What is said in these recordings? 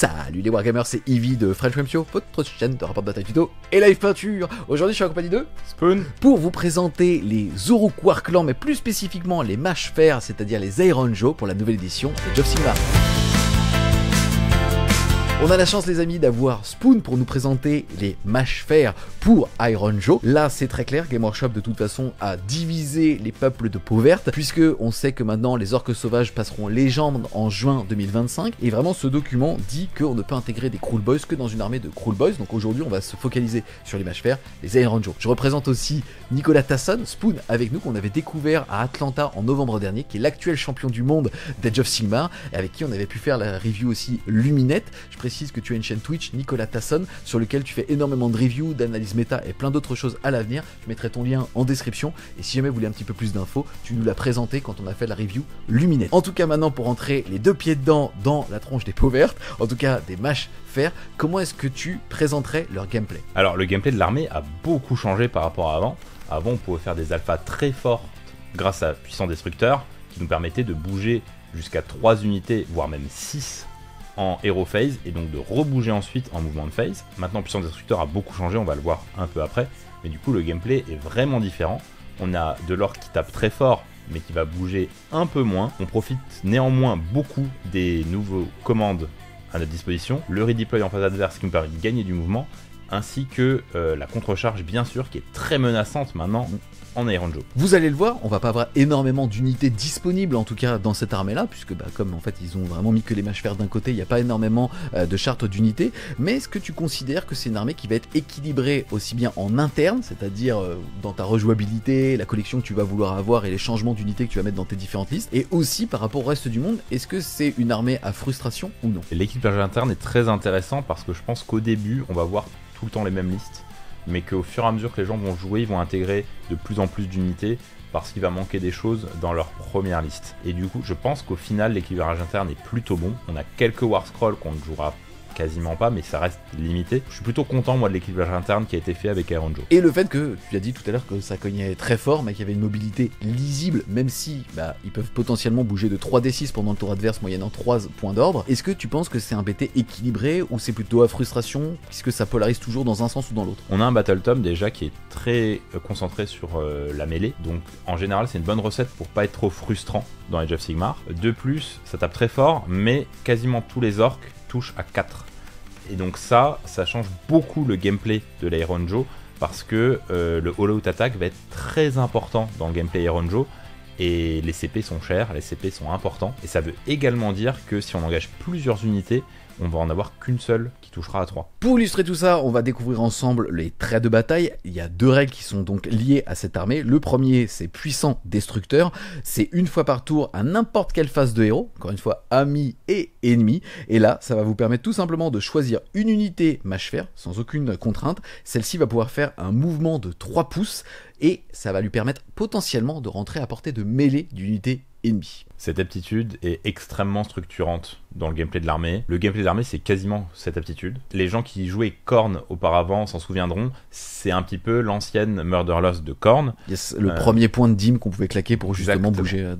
Salut les Wargamers, c'est Ivy de French Game Show, votre chaîne de rapport de bataille vidéo et live peinture. Aujourd'hui, je suis en compagnie de Spoon pour vous présenter les Uruk War Clan, mais plus spécifiquement les Fer, c'est-à-dire les Iron Joe pour la nouvelle édition de Job Simba on a la chance les amis d'avoir Spoon pour nous présenter les mâches pour Iron Joe. Là c'est très clair, Game Workshop de toute façon a divisé les peuples de peau verte puisque on sait que maintenant les orques sauvages passeront légende en juin 2025 et vraiment ce document dit qu'on ne peut intégrer des Cruel Boys que dans une armée de Cruel Boys donc aujourd'hui on va se focaliser sur les mâches fer, les Iron Joe. Je représente aussi Nicolas Tasson, Spoon avec nous qu'on avait découvert à Atlanta en novembre dernier qui est l'actuel champion du monde d'Age of Sigmar et avec qui on avait pu faire la review aussi Luminette que tu as une chaîne Twitch, Nicolas Tasson, sur lequel tu fais énormément de reviews, d'analyses méta et plein d'autres choses à l'avenir. Je mettrai ton lien en description. Et si jamais vous voulez un petit peu plus d'infos, tu nous l'as présenté quand on a fait la review Luminette. En tout cas, maintenant, pour entrer les deux pieds dedans dans la tronche des peaux vertes, en tout cas des mâches fer, comment est-ce que tu présenterais leur gameplay Alors, le gameplay de l'armée a beaucoup changé par rapport à avant. Avant, on pouvait faire des alphas très fortes grâce à Puissant Destructeur, qui nous permettait de bouger jusqu'à 3 unités, voire même 6 en Hero Phase et donc de rebouger ensuite en mouvement de phase. Maintenant, Puissance Destructeur a beaucoup changé, on va le voir un peu après, mais du coup, le gameplay est vraiment différent. On a de l'or qui tape très fort, mais qui va bouger un peu moins. On profite néanmoins beaucoup des nouveaux commandes à notre disposition. Le redeploy en phase adverse qui nous permet de gagner du mouvement ainsi que euh, la contrecharge bien sûr qui est très menaçante maintenant en Iron Joe. Vous allez le voir, on va pas avoir énormément d'unités disponibles en tout cas dans cette armée là, puisque bah, comme en fait ils ont vraiment mis que les mâches d'un côté, il n'y a pas énormément euh, de chartes d'unités, mais est-ce que tu considères que c'est une armée qui va être équilibrée aussi bien en interne, c'est-à-dire euh, dans ta rejouabilité, la collection que tu vas vouloir avoir et les changements d'unités que tu vas mettre dans tes différentes listes, et aussi par rapport au reste du monde, est-ce que c'est une armée à frustration ou non L'équilibrage interne est très intéressant parce que je pense qu'au début on va voir le temps les mêmes listes, mais qu'au fur et à mesure que les gens vont jouer, ils vont intégrer de plus en plus d'unités parce qu'il va manquer des choses dans leur première liste. Et du coup, je pense qu'au final, l'équilibrage interne est plutôt bon. On a quelques War Scrolls qu'on ne jouera quasiment pas, mais ça reste limité. Je suis plutôt content, moi, de l'équilibrage interne qui a été fait avec Aaron Joe. Et le fait que, tu as dit tout à l'heure que ça cognait très fort, mais qu'il y avait une mobilité lisible, même si bah, ils peuvent potentiellement bouger de 3d6 pendant le tour adverse moyennant 3 points d'ordre. Est-ce que tu penses que c'est un BT équilibré ou c'est plutôt à frustration puisque ça polarise toujours dans un sens ou dans l'autre On a un Battle Tom déjà qui est très euh, concentré sur euh, la mêlée, donc en général c'est une bonne recette pour pas être trop frustrant dans Age of Sigmar. De plus, ça tape très fort, mais quasiment tous les orques touchent à 4 et donc ça, ça change beaucoup le gameplay de l'Iron Joe parce que euh, le le Out Attack va être très important dans le gameplay Iron Joe et les CP sont chers, les CP sont importants et ça veut également dire que si on engage plusieurs unités, on va en avoir qu'une seule qui touchera à 3. Pour illustrer tout ça, on va découvrir ensemble les traits de bataille. Il y a deux règles qui sont donc liées à cette armée. Le premier, c'est puissant destructeur. C'est une fois par tour à n'importe quelle phase de héros, encore une fois ami et ennemi. Et là, ça va vous permettre tout simplement de choisir une unité mâche fer sans aucune contrainte. Celle-ci va pouvoir faire un mouvement de 3 pouces et ça va lui permettre potentiellement de rentrer à portée de mêlée d'unité cette aptitude est extrêmement structurante dans le gameplay de l'armée. Le gameplay de l'armée, c'est quasiment cette aptitude. Les gens qui jouaient Korn auparavant s'en souviendront, c'est un petit peu l'ancienne murder loss de Korn. le euh, premier point de dîme qu'on pouvait claquer pour justement bouger. Euh,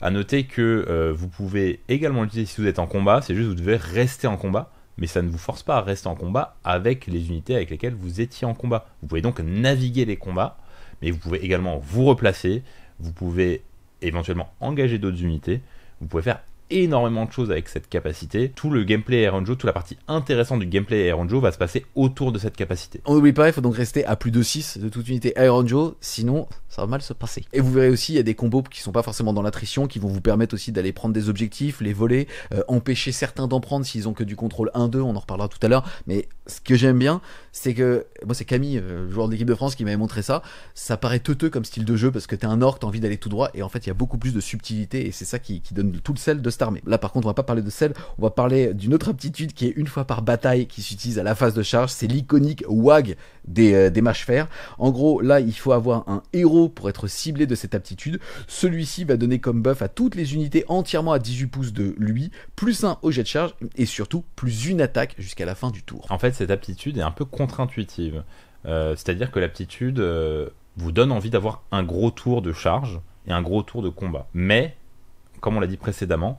à noter que euh, vous pouvez également l'utiliser si vous êtes en combat, c'est juste que vous devez rester en combat mais ça ne vous force pas à rester en combat avec les unités avec lesquelles vous étiez en combat. Vous pouvez donc naviguer les combats, mais vous pouvez également vous replacer, vous pouvez éventuellement engager d'autres unités. Vous pouvez faire énormément de choses avec cette capacité. Tout le gameplay Iron Joe, toute la partie intéressante du gameplay Iron Joe va se passer autour de cette capacité. On n'oublie pas, il faut donc rester à plus de 6 de toute unité Iron Joe, sinon ça va mal se passer. Et vous verrez aussi, il y a des combos qui sont pas forcément dans l'attrition, qui vont vous permettre aussi d'aller prendre des objectifs, les voler, euh, empêcher certains d'en prendre s'ils ont que du contrôle 1-2, on en reparlera tout à l'heure. Mais ce que j'aime bien, c'est que moi c'est Camille, euh, joueur de l'équipe de France, qui m'avait montré ça. Ça paraît teuteux comme style de jeu parce que t'es un orc, t'as envie d'aller tout droit, et en fait il y a beaucoup plus de subtilité et c'est ça qui, qui, donne tout le sel de cette armée. Là par contre on va pas parler de sel, on va parler d'une autre aptitude qui est une fois par bataille qui s'utilise à la phase de charge, c'est l'iconique WAG euh, des, mâches En gros, là, il faut avoir un héros pour être ciblé de cette aptitude. Celui-ci va donner comme buff à toutes les unités entièrement à 18 pouces de lui, plus un au jet de charge et surtout plus une attaque jusqu'à la fin du tour. En fait, cette aptitude est un peu contre-intuitive. Euh, c'est-à-dire que l'aptitude euh, vous donne envie d'avoir un gros tour de charge et un gros tour de combat. Mais, comme on l'a dit précédemment,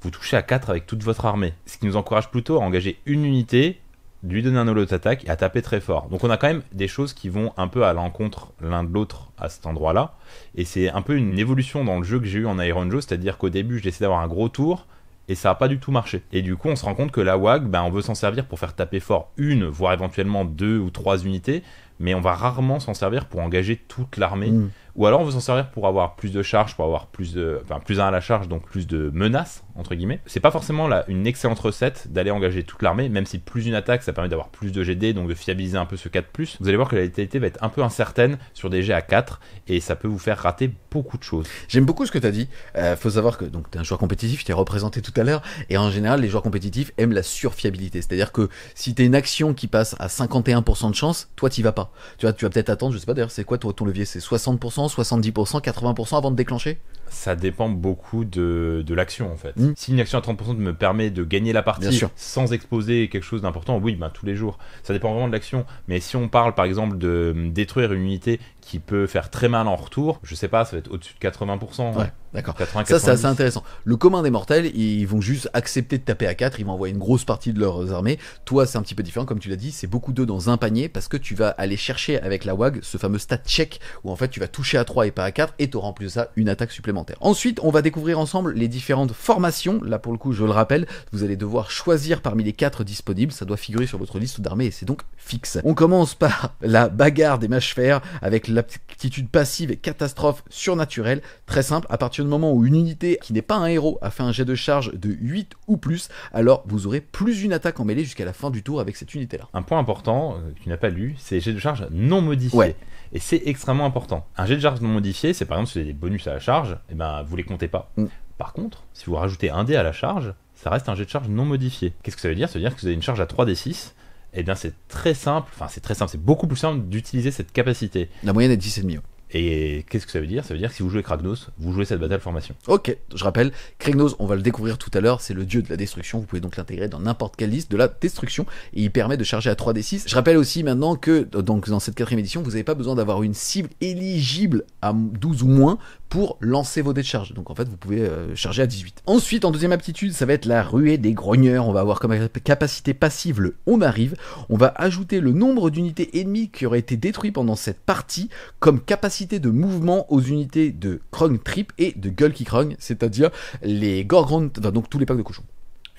vous touchez à quatre avec toute votre armée, ce qui nous encourage plutôt à engager une unité lui donner un autre attaque et à taper très fort. Donc on a quand même des choses qui vont un peu à l'encontre l'un de l'autre à cet endroit-là. Et c'est un peu une évolution dans le jeu que j'ai eu en Iron Joe, c'est-à-dire qu'au début essayé d'avoir un gros tour et ça n'a pas du tout marché. Et du coup on se rend compte que la WAG, ben, on veut s'en servir pour faire taper fort une, voire éventuellement deux ou trois unités, mais on va rarement s'en servir pour engager toute l'armée. Hmm ou alors on veut s'en servir pour avoir plus de charges, pour avoir plus de, enfin plus un à la charge, donc plus de menaces entre guillemets. C'est pas forcément là une excellente recette d'aller engager toute l'armée, même si plus une attaque, ça permet d'avoir plus de GD, donc de fiabiliser un peu ce 4+. Vous allez voir que la létalité va être un peu incertaine sur des jets à 4 et ça peut vous faire rater beaucoup de choses. J'aime beaucoup ce que tu as dit. Euh, faut savoir que donc t'es un joueur compétitif, je représenté tout à l'heure, et en général les joueurs compétitifs aiment la surfiabilité, c'est-à-dire que si t'es une action qui passe à 51% de chance, toi t'y vas pas. Tu vois, tu vas peut-être attendre, je sais pas d'ailleurs, c'est quoi toi ton levier, c'est 60%. 70%, 80% avant de déclencher ça dépend beaucoup de, de l'action en fait. Hmm. Si une action à 30% me permet de gagner la partie sans exposer quelque chose d'important, oui, bah, tous les jours. Ça dépend vraiment de l'action. Mais si on parle par exemple de euh, détruire une unité qui peut faire très mal en retour, je sais pas, ça va être au-dessus de 80%. Ouais, d'accord. Ça, c'est assez intéressant. Le commun des mortels, ils vont juste accepter de taper à 4, ils vont envoyer une grosse partie de leurs armées. Toi, c'est un petit peu différent, comme tu l'as dit, c'est beaucoup d'eux dans un panier parce que tu vas aller chercher avec la WAG ce fameux stat check où en fait tu vas toucher à 3 et pas à 4 et tu en plus de ça une attaque supplémentaire. Ensuite, on va découvrir ensemble les différentes formations. Là, pour le coup, je le rappelle, vous allez devoir choisir parmi les quatre disponibles. Ça doit figurer sur votre liste d'armée et c'est donc fixe. On commence par la bagarre des mâches fer avec l'aptitude passive et catastrophe surnaturelle. Très simple, à partir du moment où une unité qui n'est pas un héros a fait un jet de charge de 8 ou plus, alors vous aurez plus une attaque en mêlée jusqu'à la fin du tour avec cette unité-là. Un point important, euh, tu n'as pas lu, c'est jet de charge non modifié. Et c'est extrêmement important. Un jet de charge non modifié, c'est par exemple si vous avez des bonus à la charge, et eh ben vous les comptez pas. Mm. Par contre, si vous rajoutez un dé à la charge, ça reste un jet de charge non modifié. Qu'est-ce que ça veut dire Ça veut dire que vous avez une charge à 3d6, et eh bien c'est très simple, enfin c'est très simple, c'est beaucoup plus simple d'utiliser cette capacité. La moyenne est millions et qu'est-ce que ça veut dire Ça veut dire que si vous jouez Kragnos, vous jouez cette bataille formation. Ok, je rappelle, Kragnos, on va le découvrir tout à l'heure, c'est le dieu de la destruction, vous pouvez donc l'intégrer dans n'importe quelle liste de la destruction, et il permet de charger à 3d6. Je rappelle aussi maintenant que donc, dans cette quatrième édition, vous n'avez pas besoin d'avoir une cible éligible à 12 ou moins pour lancer vos décharges. Donc en fait, vous pouvez euh, charger à 18. Ensuite, en deuxième aptitude, ça va être la ruée des grogneurs. On va avoir comme capacité passive le on arrive. On va ajouter le nombre d'unités ennemies qui auraient été détruites pendant cette partie comme capacité de mouvement aux unités de Krong Trip et de Gueule qui Krong, c'est-à-dire les Gorgons, enfin, donc tous les packs de cochons.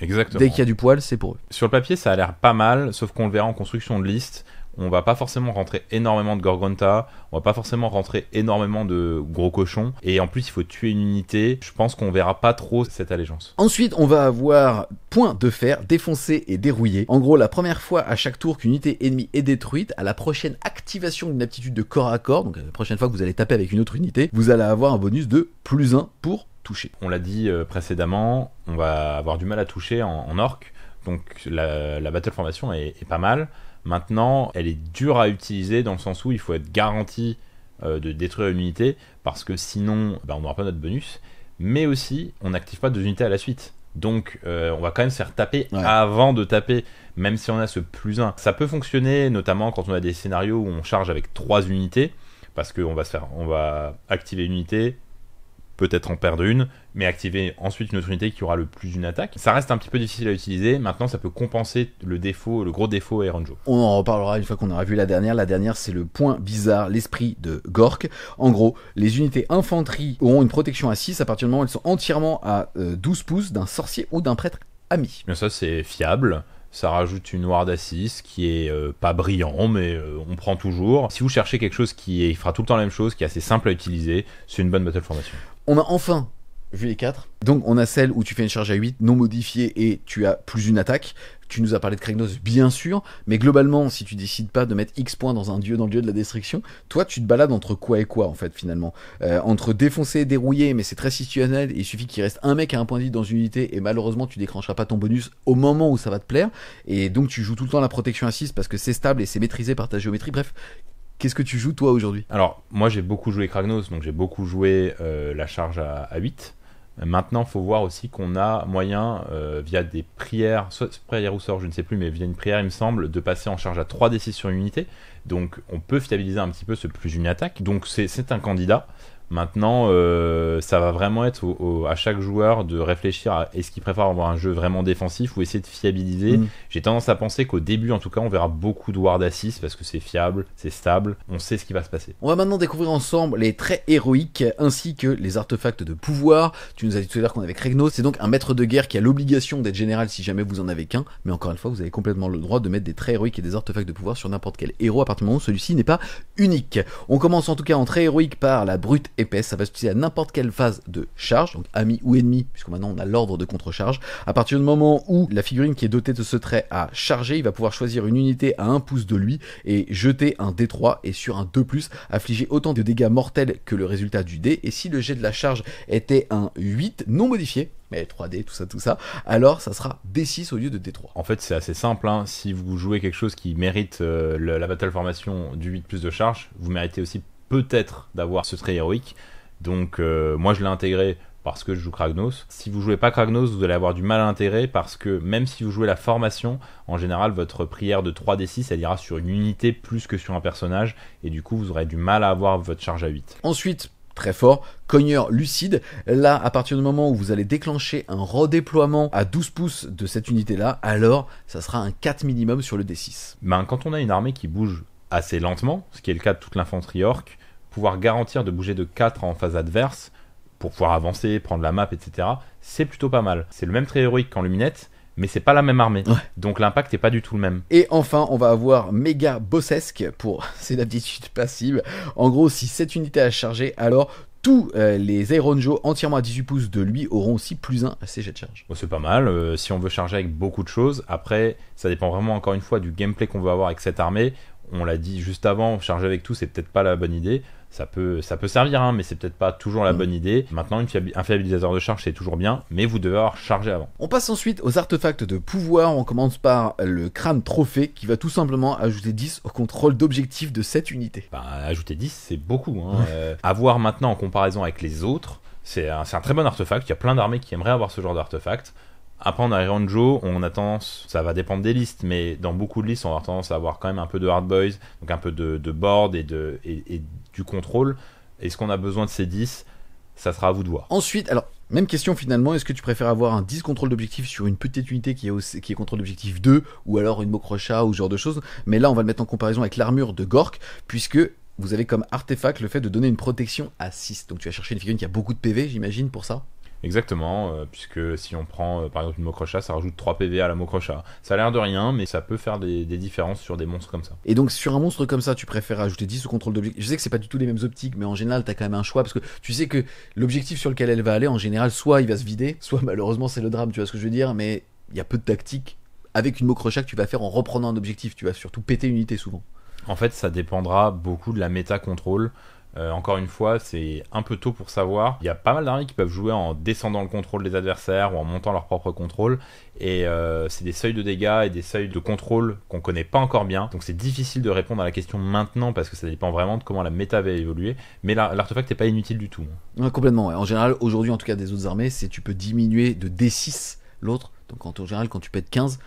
Exactement. Dès qu'il y a du poil, c'est pour eux. Sur le papier, ça a l'air pas mal, sauf qu'on le verra en construction de liste on va pas forcément rentrer énormément de Gorgonta, on va pas forcément rentrer énormément de gros cochons, et en plus il faut tuer une unité, je pense qu'on verra pas trop cette allégeance. Ensuite, on va avoir point de fer, défoncé et dérouillé. En gros, la première fois à chaque tour qu'une unité ennemie est détruite, à la prochaine activation d'une aptitude de corps à corps, donc euh, la prochaine fois que vous allez taper avec une autre unité, vous allez avoir un bonus de plus 1 pour toucher. On l'a dit euh, précédemment, on va avoir du mal à toucher en, en orc, donc la, battle formation est pas mal. Maintenant, elle est dure à utiliser dans le sens où il faut être garanti euh, de détruire une unité parce que sinon, bah, on n'aura pas notre bonus. Mais aussi, on n'active pas deux unités à la suite. Donc, euh, on va quand même se faire taper avant de taper, même si on a ce plus 1. Ça peut fonctionner, notamment quand on a des scénarios où on charge avec trois unités, parce qu'on va, se faire, on va activer une unité, peut-être en perdre une, mais activer ensuite une autre unité qui aura le plus d'une attaque. Ça reste un petit peu difficile à utiliser. Maintenant, ça peut compenser le défaut, le gros défaut à Ranjo. On en reparlera une fois qu'on aura vu la dernière. La dernière, c'est le point bizarre, l'esprit de Gork. En gros, les unités infanterie auront une protection à 6 à partir du moment où elles sont entièrement à 12 euh, pouces d'un sorcier ou d'un prêtre ami. mais ça, c'est fiable ça rajoute une à 6 qui est euh, pas brillant, mais euh, on prend toujours. Si vous cherchez quelque chose qui fera tout le temps la même chose, qui est assez simple à utiliser, c'est une bonne battle formation. On a enfin vu les 4. Donc on a celle où tu fais une charge à 8 non modifiée et tu as plus une attaque. Tu nous as parlé de Kragnos bien sûr, mais globalement si tu décides pas de mettre X points dans un dieu, dans le dieu de la destruction, toi tu te balades entre quoi et quoi en fait finalement. Euh, entre défoncer et dérouiller, mais c'est très situationnel, il suffit qu'il reste un mec à un point de vie dans une unité et malheureusement tu décrancheras pas ton bonus au moment où ça va te plaire, et donc tu joues tout le temps la protection à 6 parce que c'est stable et c'est maîtrisé par ta géométrie, bref. Qu'est-ce que tu joues toi aujourd'hui Alors, moi j'ai beaucoup joué Kragnos, donc j'ai beaucoup joué euh, la charge à, à 8. Maintenant, il faut voir aussi qu'on a moyen, euh, via des prières, soit prière ou sort, je ne sais plus, mais via une prière, il me semble, de passer en charge à 3 décisions sur unité. Donc, on peut fiabiliser un petit peu ce plus une attaque. Donc, c'est un candidat. Maintenant, euh, ça va vraiment être à chaque joueur de réfléchir à est-ce qu'il préfère avoir un jeu vraiment défensif ou essayer de fiabiliser. Mm. J'ai tendance à penser qu'au début, en tout cas, on verra beaucoup de Ward Assist parce que c'est fiable, c'est stable, on sait ce qui va se passer. On va maintenant découvrir ensemble les traits héroïques ainsi que les artefacts de pouvoir. Tu nous as dit tout à l'heure qu'on avait Regnos, c'est donc un maître de guerre qui a l'obligation d'être général si jamais vous en avez qu'un, mais encore une fois, vous avez complètement le droit de mettre des traits héroïques et des artefacts de pouvoir sur n'importe quel héros à partir du moment où celui-ci n'est pas unique. On commence en tout cas en traits héroïque par la brute ça va se utiliser à n'importe quelle phase de charge, donc ami ou ennemi, puisque maintenant on a l'ordre de contre-charge. À partir du moment où la figurine qui est dotée de ce trait a chargé, il va pouvoir choisir une unité à 1 pouce de lui et jeter un D3 et sur un 2+, affliger autant de dégâts mortels que le résultat du dé. Et si le jet de la charge était un 8 non modifié, mais 3D, tout ça, tout ça, alors ça sera D6 au lieu de D3. En fait, c'est assez simple. Hein. Si vous jouez quelque chose qui mérite euh, la battle formation du 8 plus de charge, vous méritez aussi peut-être d'avoir ce trait héroïque. Donc euh, moi je l'ai intégré parce que je joue Kragnos. Si vous jouez pas Kragnos, vous allez avoir du mal à intégrer parce que même si vous jouez la formation, en général votre prière de 3d6 elle ira sur une unité plus que sur un personnage et du coup vous aurez du mal à avoir votre charge à 8. Ensuite, très fort, cogneur lucide. Là, à partir du moment où vous allez déclencher un redéploiement à 12 pouces de cette unité-là, alors ça sera un 4 minimum sur le D6. Ben, quand on a une armée qui bouge assez lentement, ce qui est le cas de toute l'infanterie orque, garantir de bouger de 4 en phase adverse, pour pouvoir avancer, prendre la map, etc., c'est plutôt pas mal. C'est le même trait héroïque qu'en luminette, mais c'est pas la même armée. Donc l'impact est pas du tout le même. Et enfin, on va avoir méga bossesque pour ses aptitudes passives. En gros, si cette unité a chargé, alors tous euh, les Ironjo entièrement à 18 pouces de lui auront aussi plus 1 à ses jets de charge. c'est pas mal, euh, si on veut charger avec beaucoup de choses, après ça dépend vraiment encore une fois du gameplay qu'on veut avoir avec cette armée. On l'a dit juste avant, charger avec tout c'est peut-être pas la bonne idée ça peut, ça peut servir, hein, mais c'est peut-être pas toujours la mm. bonne idée. Maintenant, une un fiabilisateur de charge, c'est toujours bien, mais vous devez avoir chargé avant. On passe ensuite aux artefacts de pouvoir. On commence par le crâne trophée qui va tout simplement ajouter 10 au contrôle d'objectif de cette unité. Ben, ajouter 10, c'est beaucoup. Hein. avoir euh, maintenant en comparaison avec les autres, c'est un, un très bon artefact. Il y a plein d'armées qui aimeraient avoir ce genre d'artefact. Après, en Iron Joe, on a tendance, ça va dépendre des listes, mais dans beaucoup de listes, on a tendance à avoir quand même un peu de hard boys, donc un peu de, de board et de, et, du contrôle. Est-ce qu'on a besoin de ces 10 Ça sera à vous de voir. Ensuite, alors, même question finalement, est-ce que tu préfères avoir un 10 contrôle d'objectif sur une petite unité qui est, qui est contrôle d'objectif 2 ou alors une mocrocha ou ce genre de choses Mais là, on va le mettre en comparaison avec l'armure de Gork, puisque vous avez comme artefact le fait de donner une protection à 6. Donc tu vas chercher une figurine qui a beaucoup de PV, j'imagine, pour ça Exactement, euh, puisque si on prend euh, par exemple une Mokrocha, ça rajoute 3 PV à la Mokrocha. Ça a l'air de rien, mais ça peut faire des, des, différences sur des monstres comme ça. Et donc sur un monstre comme ça, tu préfères ajouter 10 au contrôle d'objectif. Je sais que c'est pas du tout les mêmes optiques, mais en général, t'as quand même un choix, parce que tu sais que l'objectif sur lequel elle va aller, en général, soit il va se vider, soit malheureusement c'est le drame, tu vois ce que je veux dire, mais il y a peu de tactique. Avec une Mokrocha que tu vas faire en reprenant un objectif, tu vas surtout péter une unité souvent. En fait, ça dépendra beaucoup de la méta contrôle. Euh, encore une fois, c'est un peu tôt pour savoir. Il y a pas mal d'armées qui peuvent jouer en descendant le contrôle des adversaires ou en montant leur propre contrôle. Et euh, c'est des seuils de dégâts et des seuils de contrôle qu'on connaît pas encore bien. Donc c'est difficile de répondre à la question maintenant parce que ça dépend vraiment de comment la méta va évoluer. Mais l'artefact n'est pas inutile du tout. complètement. Ouais. En général, aujourd'hui en tout cas des autres armées, c'est tu peux diminuer de D6 l'autre. Donc en général, quand tu pètes 15,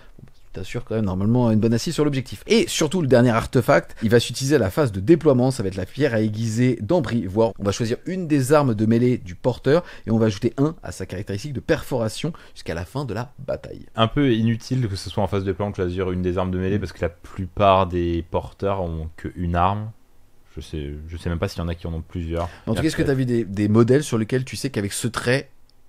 t'assures quand même normalement une bonne assise sur l'objectif. Et surtout, le dernier artefact, il va s'utiliser à la phase de déploiement, ça va être la pierre à aiguiser d'Ambri, voire on va choisir une des armes de mêlée du porteur et on va ajouter un à sa caractéristique de perforation jusqu'à la fin de la bataille. Un peu inutile que ce soit en phase de plan que choisir une des armes de mêlée parce que la plupart des porteurs ont qu'une arme. Je sais, je sais même pas s'il y en a qui en ont plusieurs. En tout cas, est-ce que tu as vu des modèles sur lesquels tu sais qu'avec ce trait,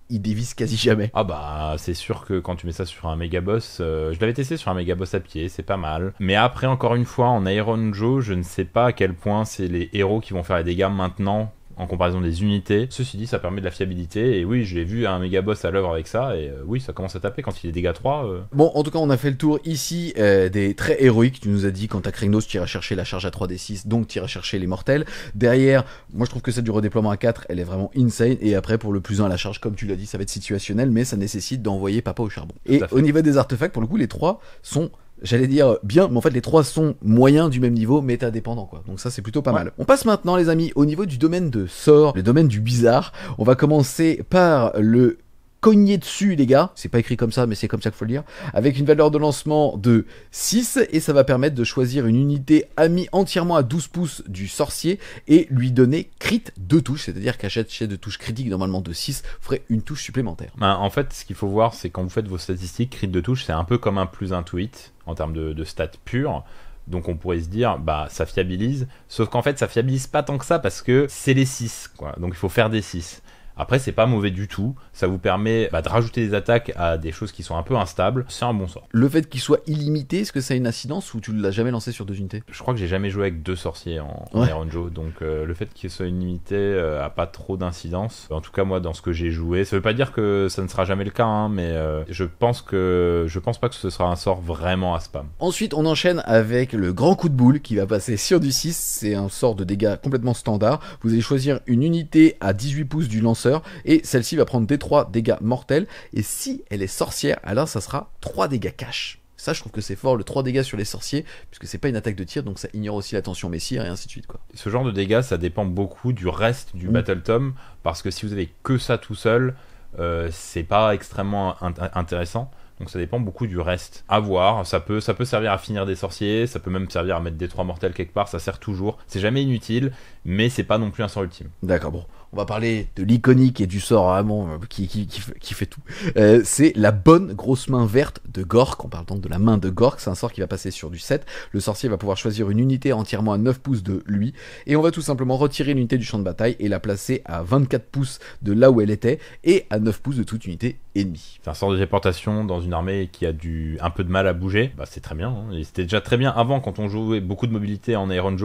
il dévisse quasi jamais. Ah bah c'est sûr que quand tu mets ça sur un méga boss, euh, je l'avais testé sur un méga boss à pied, c'est pas mal. Mais après encore une fois en Iron Joe, je ne sais pas à quel point c'est les héros qui vont faire les dégâts maintenant en comparaison des unités. Ceci dit, ça permet de la fiabilité. Et oui, je l'ai vu un méga boss à l'œuvre avec ça. Et euh, oui, ça commence à taper quand il est dégâts 3. Euh. Bon, en tout cas, on a fait le tour ici euh, des très héroïques. Tu nous as dit, quand t'as Kregnos, tu iras chercher la charge à 3d6, donc tu iras chercher les mortels. Derrière, moi je trouve que celle du redéploiement à 4, elle est vraiment insane. Et après, pour le plus 1 à la charge, comme tu l'as dit, ça va être situationnel, mais ça nécessite d'envoyer papa au charbon. Et au niveau des artefacts, pour le coup, les 3 sont j'allais dire euh, bien, mais en fait les trois sont moyens du même niveau, mais indépendants quoi. Donc ça c'est plutôt pas mal. On passe maintenant les amis au niveau du domaine de sort, le domaine du bizarre. On va commencer par le cogner dessus, les gars. C'est pas écrit comme ça, mais c'est comme ça qu'il faut le lire. Avec une valeur de lancement de 6, et ça va permettre de choisir une unité amie entièrement à 12 pouces du sorcier et lui donner crit de touche, c'est-à-dire qu'à chaque de touche critique, normalement de 6, ferait une touche supplémentaire. Ben, en fait, ce qu'il faut voir, c'est quand vous faites vos statistiques, crit de touche, c'est un peu comme un plus intuit en termes de, stats purs, Donc on pourrait se dire, bah ça fiabilise. Sauf qu'en fait, ça fiabilise pas tant que ça parce que c'est les 6. Quoi. Donc il faut faire des 6. Après, c'est pas mauvais du tout. Ça vous permet bah, de rajouter des attaques à des choses qui sont un peu instables. C'est un bon sort. Le fait qu'il soit illimité, est-ce que ça a une incidence ou tu l'as jamais lancé sur deux unités Je crois que j'ai jamais joué avec deux sorciers en, Iron Joe. Donc euh, le fait qu'il soit illimité n'a euh, a pas trop d'incidence. En tout cas, moi, dans ce que j'ai joué, ça veut pas dire que ça ne sera jamais le cas, hein, mais euh, je pense que je pense pas que ce sera un sort vraiment à spam. Ensuite, on enchaîne avec le grand coup de boule qui va passer sur du 6. C'est un sort de dégâts complètement standard. Vous allez choisir une unité à 18 pouces du lanceur et celle-ci va prendre des 3 dégâts mortels, et si elle est sorcière, alors ça sera 3 dégâts cash. Ça, je trouve que c'est fort, le 3 dégâts sur les sorciers, puisque c'est pas une attaque de tir, donc ça ignore aussi l'attention tension messire et ainsi de suite. Quoi. Ce genre de dégâts, ça dépend beaucoup du reste du mm. Battle Tome, parce que si vous avez que ça tout seul, euh, c'est pas extrêmement intéressant. Donc ça dépend beaucoup du reste. À voir, ça peut, ça peut servir à finir des sorciers, ça peut même servir à mettre des trois mortels quelque part, ça sert toujours. C'est jamais inutile, mais c'est pas non plus un sort ultime. D'accord, bon on va parler de l'iconique et du sort vraiment hein, qui, qui, qui, fait tout. Euh, c'est la bonne grosse main verte de Gork. On parle donc de la main de Gork. C'est un sort qui va passer sur du 7. Le sorcier va pouvoir choisir une unité entièrement à 9 pouces de lui. Et on va tout simplement retirer l'unité du champ de bataille et la placer à 24 pouces de là où elle était et à 9 pouces de toute unité ennemie. C'est un sort de déportation dans une armée qui a du, un peu de mal à bouger. Bah, c'est très bien. Hein. C'était déjà très bien avant quand on jouait beaucoup de mobilité en Iron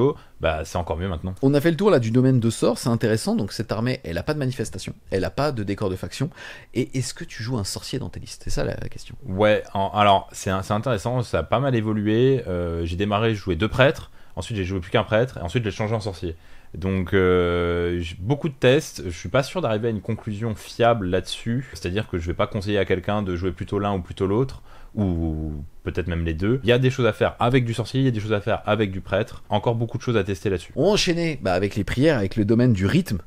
bah c'est encore mieux maintenant. On a fait le tour là du domaine de sort, c'est intéressant. Donc cette armée, elle a pas de manifestation, elle a pas de décor de faction. Et est-ce que tu joues un sorcier dans tes listes C'est ça la question. Ouais, alors c'est intéressant, ça a pas mal évolué. Euh, j'ai démarré, je jouais deux prêtres, ensuite j'ai joué plus qu'un prêtre, et ensuite j'ai changé en sorcier. Donc euh, beaucoup de tests, je suis pas sûr d'arriver à une conclusion fiable là-dessus, c'est-à-dire que je vais pas conseiller à quelqu'un de jouer plutôt l'un ou plutôt l'autre ou peut-être même les deux. Il y a des choses à faire avec du sorcier, il y a des choses à faire avec du prêtre. Encore beaucoup de choses à tester là-dessus. On enchaînait bah, avec les prières, avec le domaine du rythme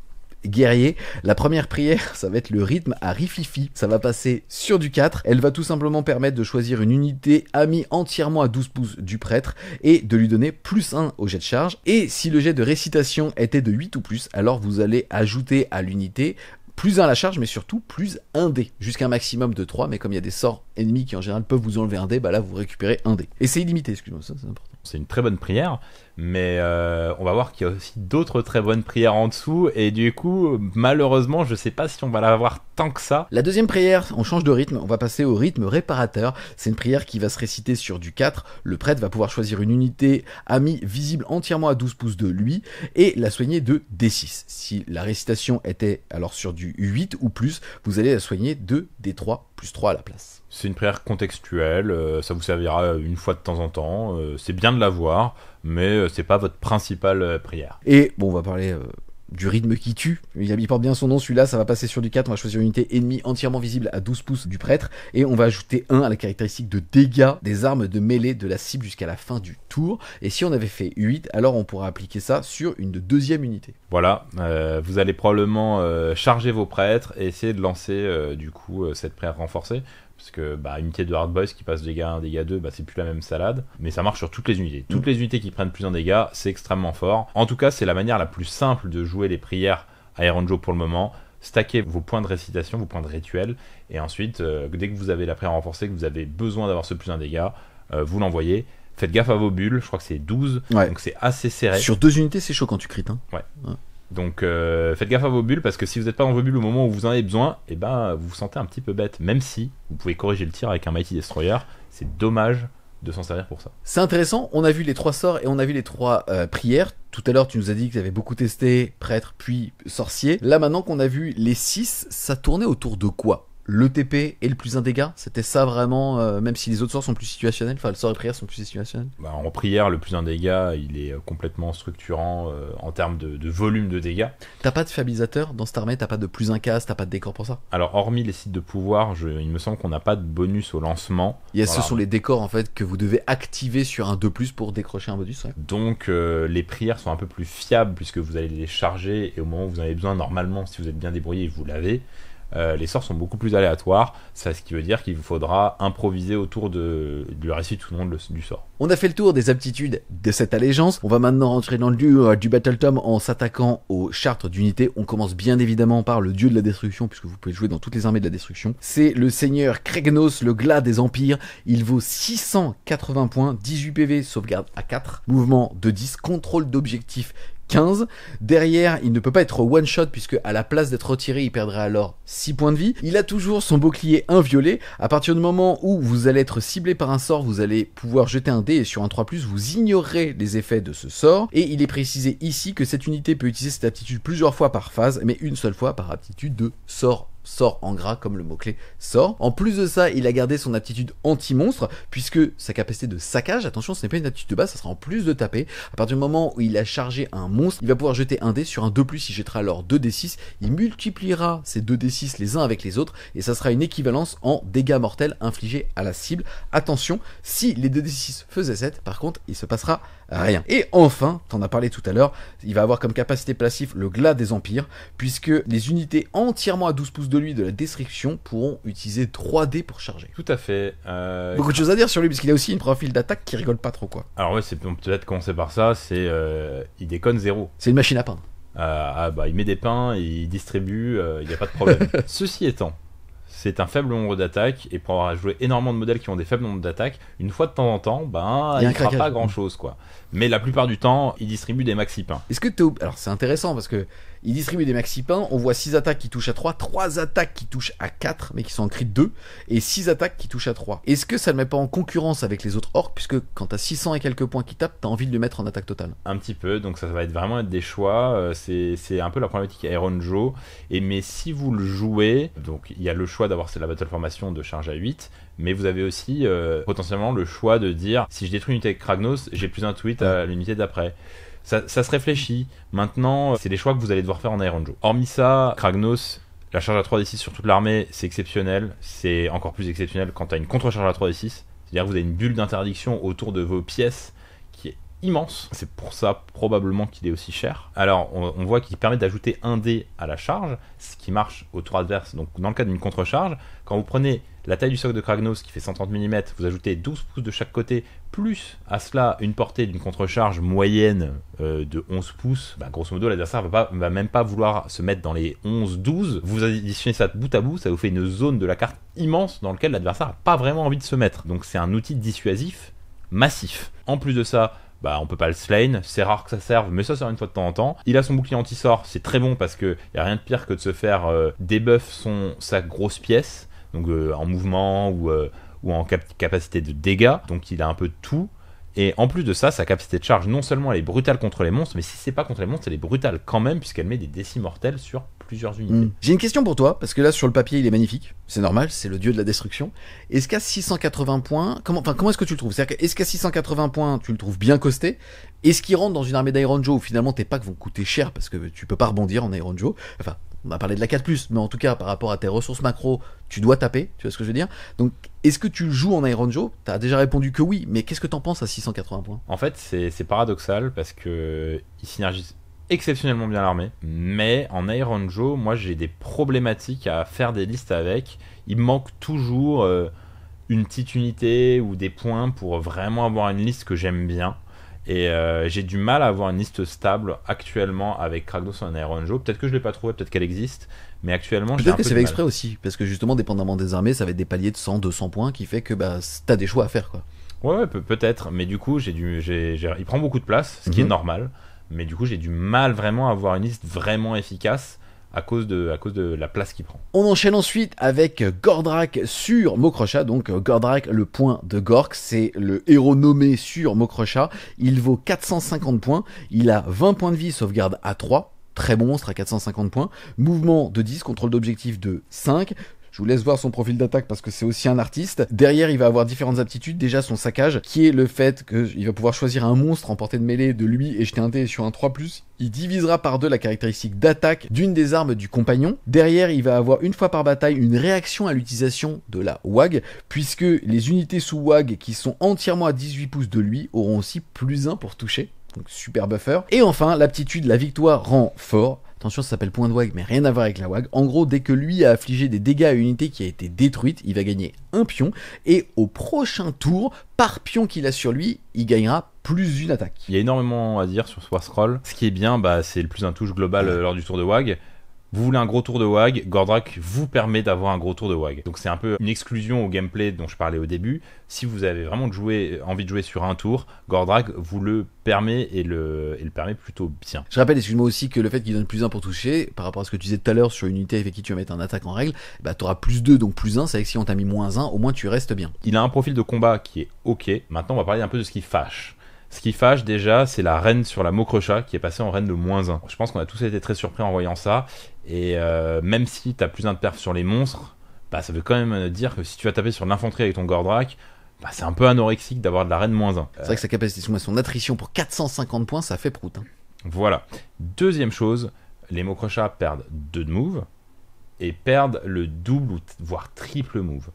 guerrier. La première prière, ça va être le rythme à Rififi. Ça va passer sur du 4. Elle va tout simplement permettre de choisir une unité amie entièrement à 12 pouces du prêtre et de lui donner plus 1 au jet de charge. Et si le jet de récitation était de 8 ou plus, alors vous allez ajouter à l'unité plus 1 à la charge, mais surtout plus un dé, jusqu'à un maximum de 3, mais comme il y a des sorts ennemis qui en général peuvent vous enlever un dé, bah là vous récupérez un dé. Et c'est illimité, excusez moi ça c'est important. C'est une très bonne prière. Mais euh, on va voir qu'il y a aussi d'autres très bonnes prières en dessous. Et du coup, malheureusement, je sais pas si on va la voir tant que ça. La deuxième prière, on change de rythme. On va passer au rythme réparateur. C'est une prière qui va se réciter sur du 4. Le prêtre va pouvoir choisir une unité amie visible entièrement à 12 pouces de lui et la soigner de D6. Si la récitation était alors sur du 8 ou plus, vous allez la soigner de D3 plus 3 à la place. C'est une prière contextuelle. Euh, ça vous servira une fois de temps en temps. Euh, c'est bien de la voir mais euh, ce n'est pas votre principale euh, prière. Et bon, on va parler euh, du rythme qui tue. Il porte bien son nom, celui-là, ça va passer sur du 4. On va choisir une unité ennemie entièrement visible à 12 pouces du prêtre. Et on va ajouter 1 à la caractéristique de dégâts des armes de mêlée de la cible jusqu'à la fin du tour. Et si on avait fait 8, alors on pourra appliquer ça sur une deuxième unité. Voilà, vous allez probablement charger vos prêtres et essayer de lancer du coup cette prière renforcée. Parce que une unité de Hard Boys qui passe dégâts 1, dégâts 2, c'est plus la même salade. Mais ça marche sur toutes les unités. Toutes mm. les unités qui prennent plus un dégâts, c'est extrêmement fort. En tout cas, c'est la manière la plus simple de jouer les prières à Iron Joe pour le moment. Stackez vos points de récitation, vos points de rituel. Et ensuite, euh, dès que vous avez la prière renforcée, que vous avez besoin d'avoir ce plus un dégâts, euh, vous l'envoyez. Faites gaffe à vos bulles, je crois que c'est 12, donc c'est assez serré. Sur deux unités, c'est chaud quand tu crites. Hein. ouais. Donc euh, faites gaffe à vos bulles parce que si vous n'êtes pas dans vos bulles au moment où vous en avez besoin, eh ben vous vous sentez un petit peu bête. Même si vous pouvez corriger le tir avec un Mighty Destroyer, c'est dommage de s'en servir pour ça. C'est intéressant. On a vu les trois sorts et on a vu les trois euh, prières. Tout à l'heure, tu nous as dit que tu avais beaucoup testé prêtre puis sorcier. Là maintenant qu'on a vu les six, ça tournait autour de quoi le TP et le plus un dégât C'était ça vraiment, euh, même si les autres sorts sont plus situationnels, enfin le sort et prière sont plus situationnels bah, En prière, le plus un dégât, il est euh, complètement structurant euh, en termes de, volume de dégâts. T'as pas de fiabilisateur dans cette armée, t'as pas de plus un casse, t'as pas de décor pour ça Alors, hormis les sites de pouvoir, il me semble qu'on n'a pas de bonus au lancement. Et Ce sont les décors en fait que vous devez activer sur un 2 pour décrocher un bonus. Ouais. Donc, les prières sont un peu plus fiables puisque vous allez les charger et au moment où vous en avez besoin, normalement, si vous êtes bien débrouillé, vous l'avez. Euh, les sorts sont beaucoup plus aléatoires, ça, ce qui veut dire qu'il vous faudra improviser autour de, du récit tout le monde du sort. On a fait le tour des aptitudes de cette allégeance, on va maintenant rentrer dans le lieu du Battle Tom en s'attaquant aux chartes d'unité. On commence bien évidemment par le dieu de la destruction, puisque vous pouvez jouer dans toutes les armées de la destruction. C'est le seigneur Kregnos, le glas des empires. Il vaut 680 points, 18 PV, sauvegarde à 4, mouvement de 10, contrôle d'objectif 15. Derrière, il ne peut pas être one shot puisque à la place d'être retiré, il perdrait alors 6 points de vie. Il a toujours son bouclier inviolé. À partir du moment où vous allez être ciblé par un sort, vous allez pouvoir jeter un dé et sur un 3+, vous ignorez les effets de ce sort. Et il est précisé ici que cette unité peut utiliser cette aptitude plusieurs fois par phase, mais une seule fois par aptitude de sort sort en gras comme le mot-clé sort. En plus de ça, il a gardé son aptitude anti-monstre, puisque sa capacité de saccage, attention, ce n'est pas une aptitude de base, ça sera en plus de taper. À partir du moment où il a chargé un monstre, il va pouvoir jeter un dé sur un 2 plus, il jettera alors 2d6, il multipliera ces 2d6 les uns avec les autres, et ça sera une équivalence en dégâts mortels infligés à la cible. Attention, si les 2d6 faisaient 7, par contre, il se passera rien. Et enfin, t'en as parlé tout à l'heure, il va avoir comme capacité passif le glas des empires, puisque les unités entièrement à 12 pouces de lui de la destruction pourront utiliser 3D pour charger. Tout à fait. Euh, Beaucoup de choses à dire sur lui, parce qu'il a aussi une profil d'attaque qui rigole pas trop, quoi. Alors ouais, c'est peut-être commencer par ça, c'est... Euh, il déconne zéro. C'est une machine à pain. Euh, ah bah il met des pains, il distribue, il n'y a pas de problème. Ceci étant, c'est un faible nombre d'attaques, et pour avoir joué énormément de modèles qui ont des faibles nombres d'attaques, une fois de temps en temps, ben, il ne fera pas grand chose, quoi. Mais la plupart du temps, il distribue des maxi pains. Est-ce que Alors, c'est intéressant parce que il distribue des maxi pains. On voit 6 attaques qui touchent à 3, 3 attaques qui touchent à 4, mais qui sont en crit 2, et 6 attaques qui touchent à 3. Est-ce que ça ne met pas en concurrence avec les autres orques, puisque quand t'as 600 et quelques points qui tapent, t'as envie de le mettre en attaque totale Un petit peu, donc ça va être vraiment être des choix. Euh, c'est un peu la problématique Iron Joe. Et, mais si vous le jouez, donc il y a le choix d'avoir la battle formation de charge à 8, mais vous avez aussi euh, potentiellement le choix de dire si je détruis une unité avec Kragnos, j'ai plus un tweet à l'unité d'après. Ça, se réfléchit. Maintenant, euh, c'est les choix que vous allez devoir faire en Iron Joe. Hormis ça, Kragnos, la charge à 3d6 sur toute l'armée, c'est exceptionnel. C'est encore plus exceptionnel quand tu une contre-charge à 3d6. C'est-à-dire que vous avez une bulle d'interdiction autour de vos pièces immense. C'est pour ça probablement qu'il est aussi cher. Alors on, voit qu'il permet d'ajouter un dé à la charge, ce qui marche au tour adverse. Donc dans le cas d'une contre quand vous prenez la taille du socle de Kragnos qui fait 130 mm, vous ajoutez 12 pouces de chaque côté, plus à cela une portée d'une contrecharge moyenne euh, de 11 pouces, bah, grosso modo l'adversaire va, va même pas vouloir se mettre dans les 11-12. Vous additionnez ça bout à bout, ça vous fait une zone de la carte immense dans laquelle l'adversaire n'a pas vraiment envie de se mettre. Donc c'est un outil dissuasif massif. En plus de ça, bah on peut pas le slain, c'est rare que ça serve, mais ça sert une fois de temps en temps. Il a son bouclier anti-sort, c'est très bon parce que n'y a rien de pire que de se faire euh, des son sa grosse pièce, donc euh, en mouvement ou, euh, en capacité de dégâts, donc il a un peu de tout. Et en plus de ça, sa capacité de charge, non seulement elle est brutale contre les monstres, mais si c'est pas contre les monstres, elle est brutale quand même, puisqu'elle met des décis mortels sur Hmm. J'ai une question pour toi, parce que là sur le papier il est magnifique, c'est normal, c'est le dieu de la destruction. Est-ce qu'à 680 points, comment, enfin, comment est-ce que tu le trouves C'est-à-dire est-ce qu'à 680 points tu le trouves bien costé Est-ce qu'il rentre dans une armée d'Iron Joe où finalement tes packs vont coûter cher parce que tu peux pas rebondir en Iron Joe Enfin, on a parlé de la 4 ⁇ mais en tout cas par rapport à tes ressources macro, tu dois taper, tu vois ce que je veux dire Donc est-ce que tu joues en Iron Joe as déjà répondu que oui, mais qu'est-ce que tu en penses à 680 points En fait c'est paradoxal parce que il synergise exceptionnellement bien l'armée mais en Iron Joe, moi j'ai des problématiques à faire des listes avec. Il manque toujours euh, une petite unité ou des points pour vraiment avoir une liste que j'aime bien. Et euh, j'ai du mal à avoir une liste stable actuellement avec Kratos en Iron Joe. Peut-être que je l'ai pas trouvé, peut-être qu'elle existe, mais actuellement Peut-être que c'est fait exprès aussi, parce que justement, dépendamment des armées, ça va être des paliers de 100, 200 points qui fait que bah, as des choix à faire quoi. Ouais, peut-être, mais du coup, j'ai du, il prend beaucoup de place, ce qui est mhm. normal mais du coup j'ai du mal vraiment à avoir une liste vraiment efficace à cause de, cause de la place qu'il prend. On enchaîne ensuite avec Gordrak sur Mokrocha. Donc Gordrak, le point de Gork, c'est le héros nommé sur Mokrocha. Il vaut 450 points, il a 20 points de vie, sauvegarde à 3 très bon monstre à 450 points, mouvement de 10, contrôle d'objectif de 5, je vous laisse voir son profil d'attaque parce que c'est aussi un artiste. Derrière, il va avoir différentes aptitudes. Déjà, son saccage, qui est le fait qu'il va pouvoir choisir un monstre en portée de mêlée de lui et jeter un dé sur un 3 ⁇ il divisera par deux la caractéristique d'attaque d'une des armes du compagnon. Derrière, il va avoir une fois par bataille une réaction à l'utilisation de la WAG, puisque les unités sous WAG qui sont entièrement à 18 pouces de lui auront aussi plus 1 pour toucher. Donc super buffer. Et enfin, l'aptitude, la victoire rend fort. Attention, ça s'appelle point de WAG, mais rien à voir avec la WAG. En gros, dès que lui a affligé des dégâts à une unité qui a été détruite, il va gagner un pion. Et au prochain tour, par pion qu'il a sur lui, il gagnera plus une attaque. Il y a énormément à dire sur ce War Scroll. Ce qui est bien, bah, c'est le plus un touche global euh, lors du tour de WAG. Vous voulez un gros tour de WAG, Gordrak vous permet d'avoir un gros tour de WAG. Donc c'est un peu une exclusion au gameplay dont je parlais au début. Si vous avez vraiment envie de jouer sur un tour, Gordrak vous le permet et le, permet plutôt bien. Je rappelle, excuse-moi aussi, que le fait qu'il donne plus 1 pour toucher, par rapport à ce que tu disais tout à l'heure sur une unité avec qui tu vas mettre un attaque en règle, bah eh ben, auras plus 2, donc plus 1, c'est que si on t'a mis moins 1, au moins tu restes bien. Il a un profil de combat qui est ok. Maintenant, on va parler un peu de ce qui fâche. Ce qui fâche déjà, c'est la reine sur la Mokrocha qui est passée en reine de moins 1. Je pense qu'on a tous été très surpris en voyant ça. Et euh, même si t'as plus un de perf sur les monstres, bah, ça veut quand même dire que si tu vas taper sur l'infanterie avec ton Gordrak, bah, c'est un peu anorexique d'avoir de la reine moins 1. C'est vrai que sa capacité, son attrition pour 450 points, ça fait prout. Hein. Voilà. Deuxième chose, les Mokrocha perdent 2 de move et perdent le double voire triple move.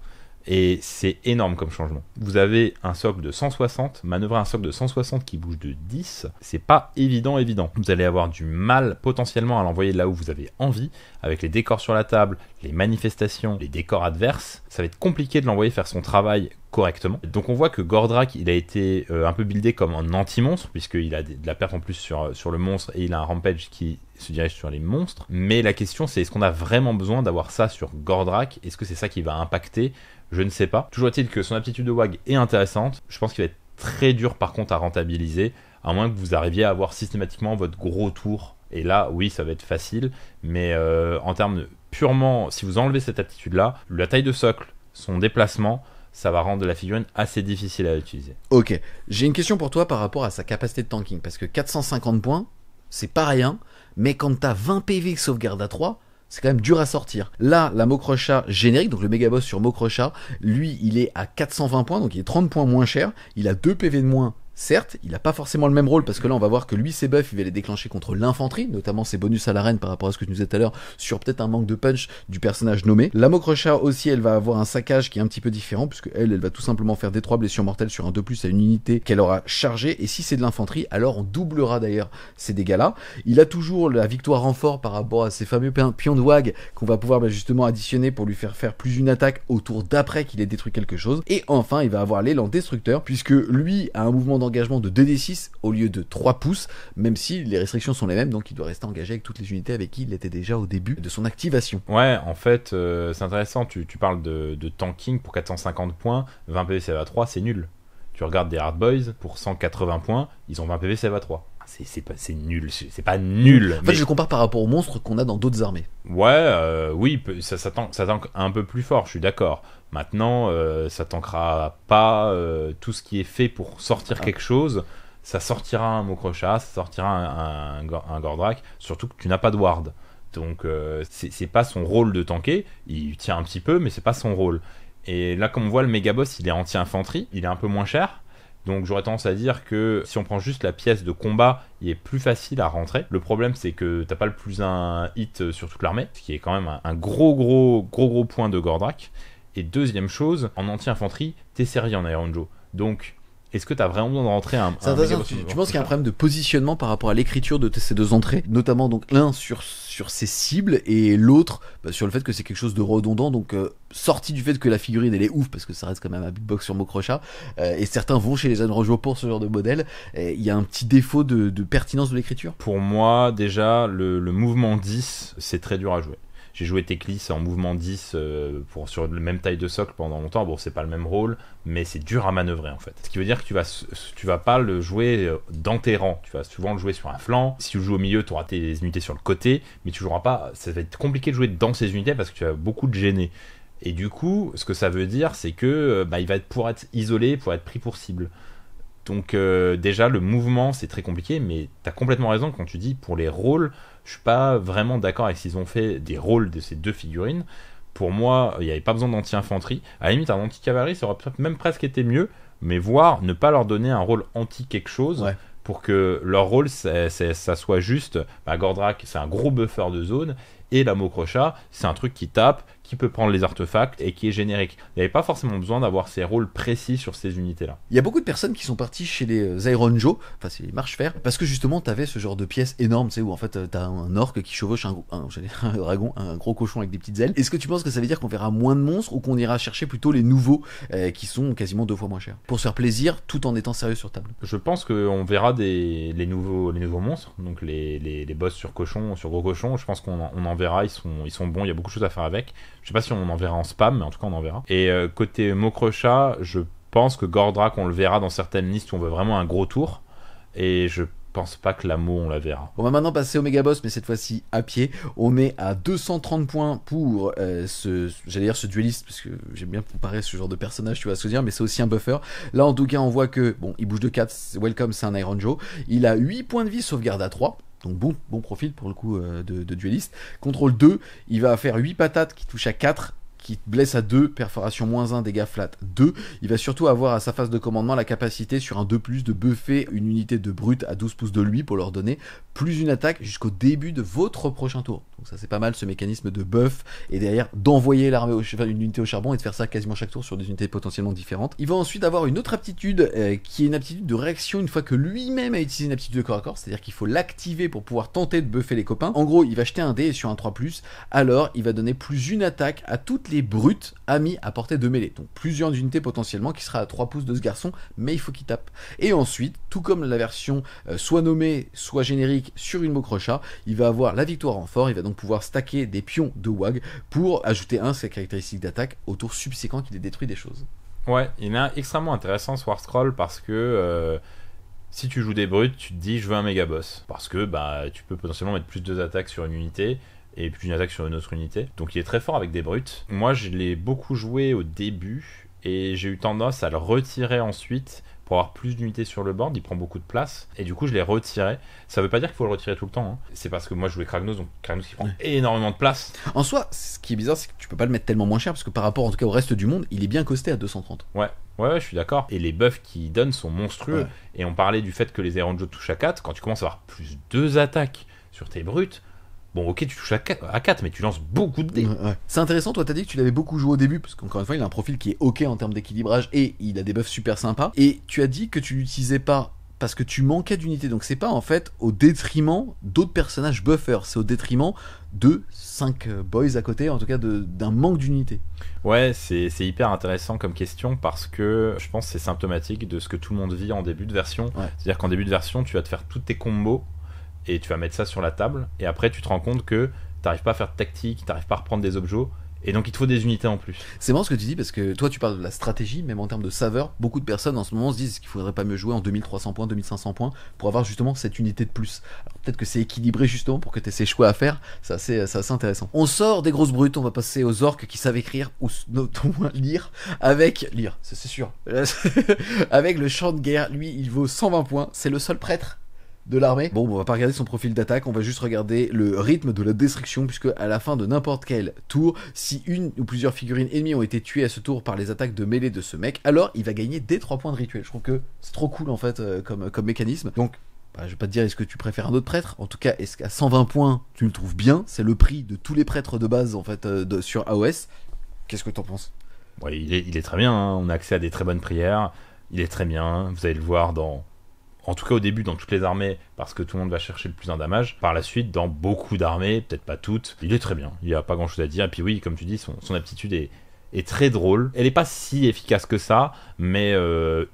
Et c'est énorme comme changement. Vous avez un socle de 160, manœuvrer un socle de 160 qui bouge de 10, c'est pas évident, évident. Vous allez avoir du mal potentiellement à l'envoyer là où vous avez envie, avec les décors sur la table, les manifestations, les décors adverses. Ça va être compliqué de l'envoyer faire son travail correctement. Donc on voit que Gordrak, il a été euh, un peu buildé comme un anti-monstre, puisqu'il a de la perte en plus sur, sur le monstre et il a un rampage qui se dirige sur les monstres. Mais la question c'est est-ce qu'on a vraiment besoin d'avoir ça sur Gordrak Est-ce que c'est ça qui va impacter je ne sais pas. Toujours est-il que son aptitude de WAG est intéressante. Je pense qu'il va être très dur par contre à rentabiliser, à moins que vous arriviez à avoir systématiquement votre gros tour. Et là, oui, ça va être facile, mais euh, en termes de purement, si vous enlevez cette aptitude-là, la taille de socle, son déplacement, ça va rendre la figurine assez difficile à utiliser. Ok, j'ai une question pour toi par rapport à sa capacité de tanking, parce que 450 points, c'est pas rien, mais quand t'as 20 PV sauvegarde à 3, c'est quand même dur à sortir. Là, la Mocrocha générique, donc le méga boss sur Mocrocha, lui, il est à 420 points, donc il est 30 points moins cher. Il a 2 PV de moins Certes, il n'a pas forcément le même rôle parce que là, on va voir que lui, ses buffs, il va les déclencher contre l'infanterie, notamment ses bonus à la reine par rapport à ce que je nous disais tout à l'heure sur peut-être un manque de punch du personnage nommé. La Mokrocha aussi, elle va avoir un saccage qui est un petit peu différent puisque elle, elle va tout simplement faire des trois blessures mortelles sur un 2 plus à une unité qu'elle aura chargée. Et si c'est de l'infanterie, alors on doublera d'ailleurs ces dégâts-là. Il a toujours la victoire renfort par rapport à ses fameux pions de wag qu'on va pouvoir bah, justement additionner pour lui faire faire plus une attaque autour d'après qu'il ait détruit quelque chose. Et enfin, il va avoir l'élan destructeur puisque lui a un mouvement engagement de 2D6 au lieu de 3 pouces, même si les restrictions sont les mêmes, donc il doit rester engagé avec toutes les unités avec qui il était déjà au début de son activation. Ouais, en fait, euh, c'est intéressant, tu, parles de, de, tanking pour 450 points, 20 PV save à 3, c'est nul. Tu regardes des Hard Boys, pour 180 points, ils ont 20 PV save 3 c'est nul, c'est pas nul. En fait, je compare par rapport aux monstres qu'on a dans d'autres armées. Ouais, euh, oui, ça, ça, tank, ça un peu plus fort, je suis d'accord. Maintenant, euh, ça tankera pas euh, tout ce qui est fait pour sortir quelque chose. Ça sortira un Mokrocha, ça sortira un, un, Gordrak, surtout que tu n'as pas de ward. Donc, c'est pas son rôle de tanker. Il tient un petit peu, mais c'est pas son rôle. Et là, comme on voit, le méga boss, il est anti-infanterie, il est un peu moins cher donc j'aurais tendance à dire que si on prend juste la pièce de combat, il est plus facile à rentrer. Le problème c'est que t'as pas le plus un hit euh, sur toute l'armée, ce qui est quand même un, gros gros gros gros point de Gordrak. Et deuxième chose, en anti-infanterie, t'es servi en Iron Joe. Donc est-ce que tu as vraiment besoin de rentrer un. tu, penses qu'il y a un problème de hein positionnement par rapport à l'écriture de ces deux entrées, notamment donc l'un sur, sur ses cibles et l'autre bah, sur le fait que c'est quelque chose de redondant, donc euh, sorti du fait que la figurine elle est ouf parce que ça reste quand même un big box sur Mokrochat, euh, et certains vont chez les Unrojouables pour ce genre de modèle. Il y a un petit défaut de, pertinence de l'écriture Pour moi, déjà, le mouvement 10, c'est très dur à jouer. J'ai joué Teclis en mouvement 10 euh, pour, sur le même taille de socle pendant longtemps. Bon, c'est pas le même rôle, mais c'est dur à manœuvrer en fait. Ce qui veut dire que tu vas, tu vas pas le jouer euh, dans tes rangs. Tu vas souvent le jouer sur un flanc. Si tu joues au milieu, tu auras tes unités sur le côté, mais tu joueras pas. Ça va être compliqué de jouer dans ces unités parce que tu as beaucoup de gêner. Et du coup, ce que ça veut dire, c'est que euh, bah, il va être pour être isolé, pour être pris pour cible. Donc déjà, le mouvement, c'est très compliqué, mais tu as complètement raison quand tu dis pour les rôles, je suis pas vraiment d'accord avec s'ils ont fait des rôles de ces deux figurines. Pour moi, il n'y avait pas besoin d'anti-infanterie. À la limite, un anti-cavalerie, ça aurait même presque été mieux, mais voir ne pas leur donner un rôle anti-quelque chose. pour que leur rôle ça, soit juste. Bah, Gordrak, c'est un gros buffer de zone, et la Mokrocha, c'est un truc qui tape, qui peut prendre les artefacts et qui est générique. Il n'y avait pas forcément besoin d'avoir ces rôles précis sur ces unités-là. Il y a beaucoup de personnes qui sont parties chez les euh, Iron Joe, enfin c'est les marches-fer, parce que justement tu avais ce genre de pièces énormes, tu sais, où en fait euh, tu as un orc qui chevauche un, un, dragon, un gros cochon avec des petites ailes. Est-ce que tu penses que ça veut dire qu'on verra moins de monstres ou qu'on ira chercher plutôt les nouveaux euh, qui sont quasiment deux fois moins chers Pour se faire plaisir tout en étant sérieux sur table. Je pense qu'on verra les, nouveaux, les nouveaux monstres, donc les, boss sur cochon, sur gros cochon, je pense qu'on en, verra, ils sont, ils sont bons, il y a beaucoup de choses à faire avec. Je sais pas si on en verra en spam, mais en tout cas on en verra. Et euh, côté Mokrocha, je pense que Gordrak, on le verra dans certaines listes où on veut vraiment un gros tour. Et je pense pas que l'amour on la verra. On va maintenant passer au méga boss, mais cette fois-ci à pied. On est à 230 points pour euh, ce, j'allais dire ce dueliste, parce que j'aime bien comparer ce genre de personnage, tu vois ce que dire, mais c'est aussi un buffer. Là, en tout cas, on voit que, bon, il bouge de 4, welcome, c'est un Iron Joe. Il a 8 points de vie, sauvegarde à 3. Donc bon, bon profil pour le coup euh, de, de, dueliste. Contrôle 2, il va faire 8 patates qui touchent à 4 qui blesse à 2, perforation moins 1, dégâts flat 2. Il va surtout avoir à sa phase de commandement la capacité sur un 2 plus de buffer une unité de brute à 12 pouces de lui pour leur donner plus une attaque jusqu'au début de votre prochain tour. Donc ça c'est pas mal ce mécanisme de buff et derrière d'envoyer l'armée au cheval une unité au charbon et de faire ça quasiment chaque tour sur des unités potentiellement différentes. Il va ensuite avoir une autre aptitude euh, qui est une aptitude de réaction une fois que lui-même a utilisé une aptitude de corps à corps, c'est-à-dire qu'il faut l'activer pour pouvoir tenter de buffer les copains. En gros, il va jeter un dé sur un 3 plus alors il va donner plus une attaque à toutes les brut brute mis à portée de mêlée. Donc plusieurs unités potentiellement qui sera à 3 pouces de ce garçon, mais il faut qu'il tape. Et ensuite, tout comme la version euh, soit nommée, soit générique sur une crochet il va avoir la victoire en fort, il va donc pouvoir stacker des pions de WAG pour ajouter un ses caractéristiques d'attaque au tour subséquent qui détruit des choses. Ouais, il est extrêmement intéressant ce War Scroll parce que euh, si tu joues des brutes, tu te dis je veux un méga boss. Parce que bah tu peux potentiellement mettre plus de deux attaques sur une unité et plus une attaque sur une autre unité. Donc il est très fort avec des brutes. Moi je l'ai beaucoup joué au début et j'ai eu tendance à le retirer ensuite pour avoir plus d'unités sur le board, il prend beaucoup de place, et du coup je l'ai retiré. Ça veut pas dire qu'il faut le retirer tout le temps, hein. c'est parce que moi je jouais Kragnos, donc Kragnos il prend énormément de place. En soi, ce qui est bizarre, c'est que tu peux pas le mettre tellement moins cher, parce que par rapport en tout cas au reste du monde, il est bien costé à 230. Ouais, Ouais, ouais, je suis d'accord. Et les buffs qu'il donne sont monstrueux. Et on parlait du fait que les jeu touchent à 4. Quand tu commences à avoir plus 2 attaques sur tes brutes, Bon, ok, tu touches à 4, mais tu lances beaucoup de dés. C'est intéressant, toi, t'as dit que tu l'avais beaucoup joué au début, parce qu'encore une fois, il a un profil qui est ok en termes d'équilibrage et il a des buffs super sympas. Et tu as dit que tu l'utilisais pas parce que tu manquais d'unité. Donc c'est pas en fait au détriment d'autres personnages buffers, c'est au détriment de 5 euh, boys à côté, en tout cas d'un manque d'unité. Ouais, c'est hyper intéressant comme question parce que je pense c'est symptomatique de ce que tout le monde vit en début de version. C'est-à-dire qu'en début de version, tu vas te faire tous tes combos et tu vas mettre ça sur la table. Et après, tu te rends compte que t'arrives pas à faire de tactique, t'arrives pas à reprendre des objets. Et donc il te faut des unités en plus. C'est marrant ce que tu dis parce que toi tu parles de la stratégie, même en termes de saveur, beaucoup de personnes en ce moment se disent qu'il faudrait pas mieux jouer en 2300 points, 2500 points pour avoir justement cette unité de plus. peut-être que c'est équilibré justement pour que tu aies ces choix à faire, c'est assez, assez, intéressant. On sort des grosses brutes, on va passer aux orques qui savent écrire ou au moins lire avec. Lire, c'est sûr. avec le champ de guerre, lui il vaut 120 points, c'est le seul prêtre de l'armée. Bon, on va pas regarder son profil d'attaque, on va juste regarder le rythme de la destruction, puisque à la fin de n'importe quel tour, si une ou plusieurs figurines ennemies ont été tuées à ce tour par les attaques de mêlée de ce mec, alors il va gagner des 3 points de rituel. Je trouve que c'est trop cool en fait euh, comme, comme mécanisme. Donc bah, je vais pas te dire est-ce que tu préfères un autre prêtre. En tout cas, est-ce qu'à 120 points, tu le trouves bien C'est le prix de tous les prêtres de base en fait euh, de, sur AOS. Qu'est-ce que t'en penses ouais, il, est, très bien. Hein. On a accès à des très bonnes prières. Il est très bien. Vous allez le voir dans en tout cas au début dans toutes les armées, parce que tout le monde va chercher le plus damage. Par la suite, dans beaucoup d'armées, peut-être pas toutes, il est très bien. Il n'y a pas grand chose à dire. Et puis oui, comme tu dis, son, aptitude est, très drôle. Elle n'est pas si efficace que ça, mais euh,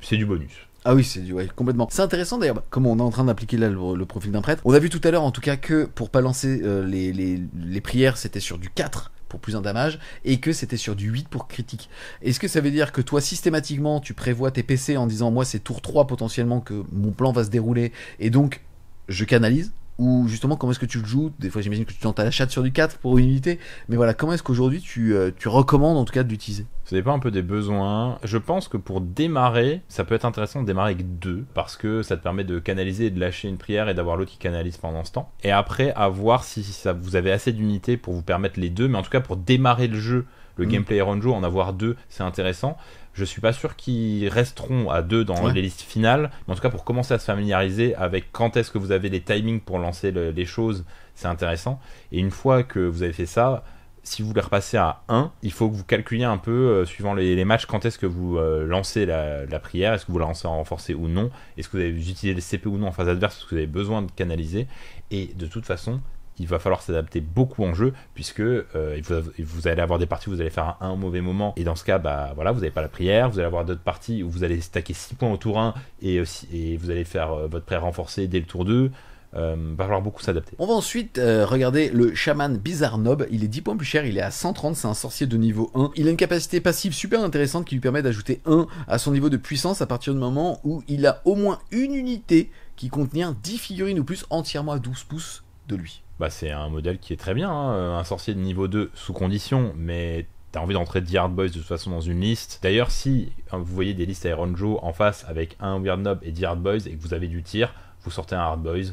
c'est du bonus. Ah oui, c'est du ouais, complètement. C'est intéressant d'ailleurs, comme on est en train d'appliquer le, profil d'un prêtre. On a vu tout à l'heure en tout cas que pour pas lancer euh, les, les, prières, c'était sur du 4 pour plus un et que c'était sur du 8 pour critique. Est-ce que ça veut dire que toi, systématiquement, tu prévois tes PC en disant, moi, c'est tour 3 potentiellement que mon plan va se dérouler, et donc je canalise ou justement comment est-ce que tu le joues Des fois j'imagine que tu tentes à la chatte sur du 4 pour une unité, mais voilà, comment est-ce qu'aujourd'hui tu, euh, recommandes en tout cas d'utiliser. l'utiliser Ça dépend un peu des besoins. Je pense que pour démarrer, ça peut être intéressant de démarrer avec deux, parce que ça te permet de canaliser et de lâcher une prière et d'avoir l'autre qui canalise pendant ce temps. Et après, à voir si ça, vous avez assez d'unités pour vous permettre les deux, mais en tout cas pour démarrer le jeu, le mmh. gameplay ronjo, en avoir deux, c'est intéressant. Je suis pas sûr qu'ils resteront à deux dans les listes finales, mais en tout cas pour commencer à se familiariser avec quand est-ce que vous avez les timings pour lancer les choses, c'est intéressant. Et une fois que vous avez fait ça, si vous voulez repasser à 1, il faut que vous calculiez un peu, euh, suivant les, matchs, quand est-ce que vous euh, lancez la, prière, est-ce que vous la lancez en renforcé ou non, est-ce que vous avez utilisé le CP ou non en phase adverse, est-ce que vous avez besoin de canaliser. Et de toute façon, il va falloir s'adapter beaucoup en jeu, puisque euh, vous, allez avoir des parties où vous allez faire un, un, mauvais moment, et dans ce cas, bah voilà, vous n'avez pas la prière, vous allez avoir d'autres parties où vous allez stacker 6 points au tour 1 et, et vous allez faire euh, votre prière renforcée dès le tour 2. il euh, va falloir beaucoup s'adapter. On va ensuite regarder le chaman Bizarre Nob. Il est 10 points plus cher, il est à 130, c'est un sorcier de niveau 1. Il a une capacité passive super intéressante qui lui permet d'ajouter 1 à son niveau de puissance à partir du moment où il a au moins une unité qui contient 10 figurines ou plus entièrement à 12 pouces de lui bah, c'est un modèle qui est très bien. Hein. Euh, un sorcier de niveau 2 sous condition, mais t'as envie d'entrer 10 Hard Boys de toute façon dans une liste. D'ailleurs, si hein, vous voyez des listes Iron Joe en face avec un Weird Knob et 10 Hard Boys et que vous avez du tir, vous sortez un Hard Boys.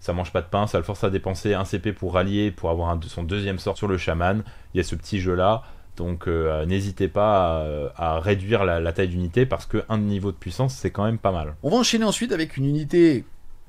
Ça mange pas de pain, ça le force à dépenser un CP pour rallier, pour avoir son deuxième sort sur le chaman. Il y a ce petit jeu là. Donc euh, n'hésitez pas à, réduire la, la taille d'unité parce qu'un niveau de puissance c'est quand même pas mal. On va enchaîner ensuite avec une unité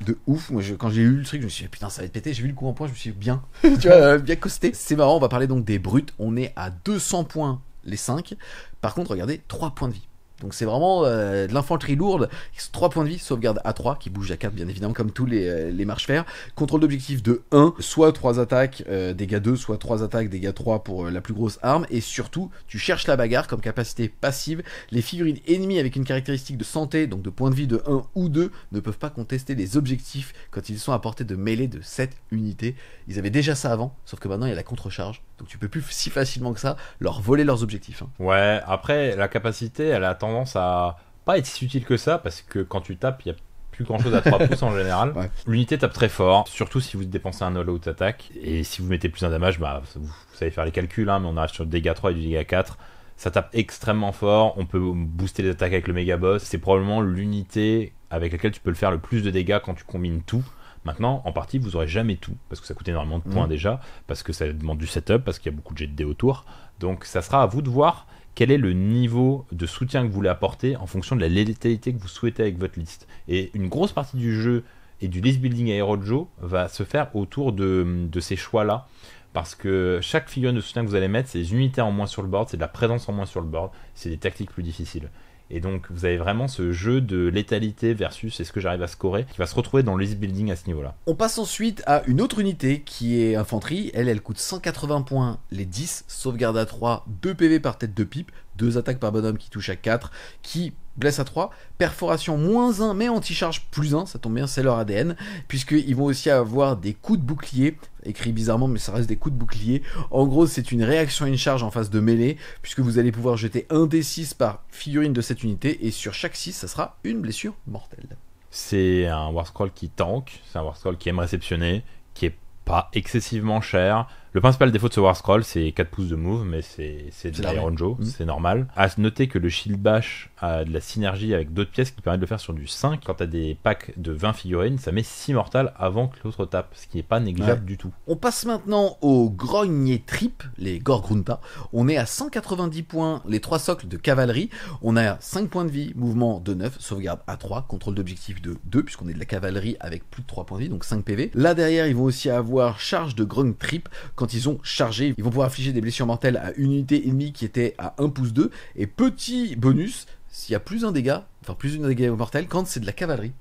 de ouf. Moi, quand j'ai eu le truc, je me suis dit putain, ça va être pété. J'ai vu le coup en point, je me suis bien, tu vois, euh, bien costé. C'est marrant, on va parler donc des brutes. On est à 200 points les 5. Par contre, regardez, 3 points de vie. Donc c'est vraiment euh, de l'infanterie lourde. 3 points de vie, sauvegarde à 3, qui bouge à 4 bien évidemment, comme tous les, euh, les marches fer. Contrôle d'objectif de 1, soit 3 euh, attaques, dégâts 2, soit 3 attaques, dégâts 3 pour la plus grosse arme. Et surtout, tu cherches la bagarre comme capacité passive. Les figurines ennemies avec une caractéristique de santé, donc de points de vie de 1 ou 2, ne peuvent pas contester les objectifs quand ils sont à portée de mêlée de 7 unités. Ils avaient déjà ça avant, sauf que maintenant il y a la contrecharge Donc tu peux plus si facilement que ça leur voler leurs objectifs. Hein. Ouais, après la capacité, elle tendance ça pas être si utile que ça, parce que quand tu tapes, il y a plus grand chose à 3 pouces en général. L'unité tape très fort, surtout si vous dépensez un all out attaque. Et si vous mettez plus un damage, bah, vous, savez faire les calculs, hein, mais on arrive sur dégâts dégât 3 et du dégât 4. Ça tape extrêmement fort, on peut booster les attaques avec le méga boss. C'est probablement l'unité avec laquelle tu peux le faire le plus de dégâts quand tu combines tout. Maintenant, en partie, vous aurez jamais tout, parce que ça coûte énormément de points mm. déjà, parce que ça demande du setup, parce qu'il y a beaucoup de jets de dés autour. Donc ça sera à vous de voir quel est le niveau de soutien que vous voulez apporter en fonction de la létalité que vous souhaitez avec votre liste. Et une grosse partie du jeu et du list building Aero va se faire autour de, de ces choix-là. Parce que chaque figurine de soutien que vous allez mettre, c'est des unités en moins sur le board, c'est de la présence en moins sur le board, c'est des tactiques plus difficiles. Et donc vous avez vraiment ce jeu de létalité versus est-ce que j'arrive à scorer qui va se retrouver dans le list building à ce niveau-là. On passe ensuite à une autre unité qui est infanterie. Elle, elle coûte 180 points les 10, sauvegarde à 3, 2 PV par tête de pipe. 2 attaques par bonhomme qui touche à 4, qui blesse à 3, perforation moins 1 mais anti-charge plus 1, ça tombe bien, c'est leur ADN, puisqu'ils vont aussi avoir des coups de bouclier, écrit bizarrement mais ça reste des coups de bouclier, en gros c'est une réaction à une charge en face de mêlée, puisque vous allez pouvoir jeter un des 6 par figurine de cette unité, et sur chaque 6 ça sera une blessure mortelle. C'est un War Scroll qui tank, c'est un War Scroll qui aime réceptionner, qui est pas excessivement cher, le principal défaut de ce War Scroll, c'est 4 pouces de move, mais c'est de l'Iron Joe, mmh. c'est normal. À noter que le Shield Bash a de la synergie avec d'autres pièces qui permettent de le faire sur du 5. Quand t'as des packs de 20 figurines, ça met 6 mortales avant que l'autre tape, ce qui n'est pas négligeable du tout. On passe maintenant aux grogne trip, les Gorgrunta. On est à 190 points, les 3 socles de cavalerie. On a 5 points de vie, mouvement de 9, sauvegarde à 3, contrôle d'objectif de 2, puisqu'on est de la cavalerie avec plus de 3 points de vie, donc 5 PV. Là derrière, ils vont aussi avoir charge de grogne trip quand ils ont chargé. Ils vont pouvoir infliger des blessures mortelles à une unité ennemie qui était à 1 pouce 2. Et petit bonus, s'il y a plus un dégât, enfin plus une dégât mortel quand c'est de la cavalerie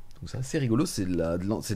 c'est rigolo, c'est de,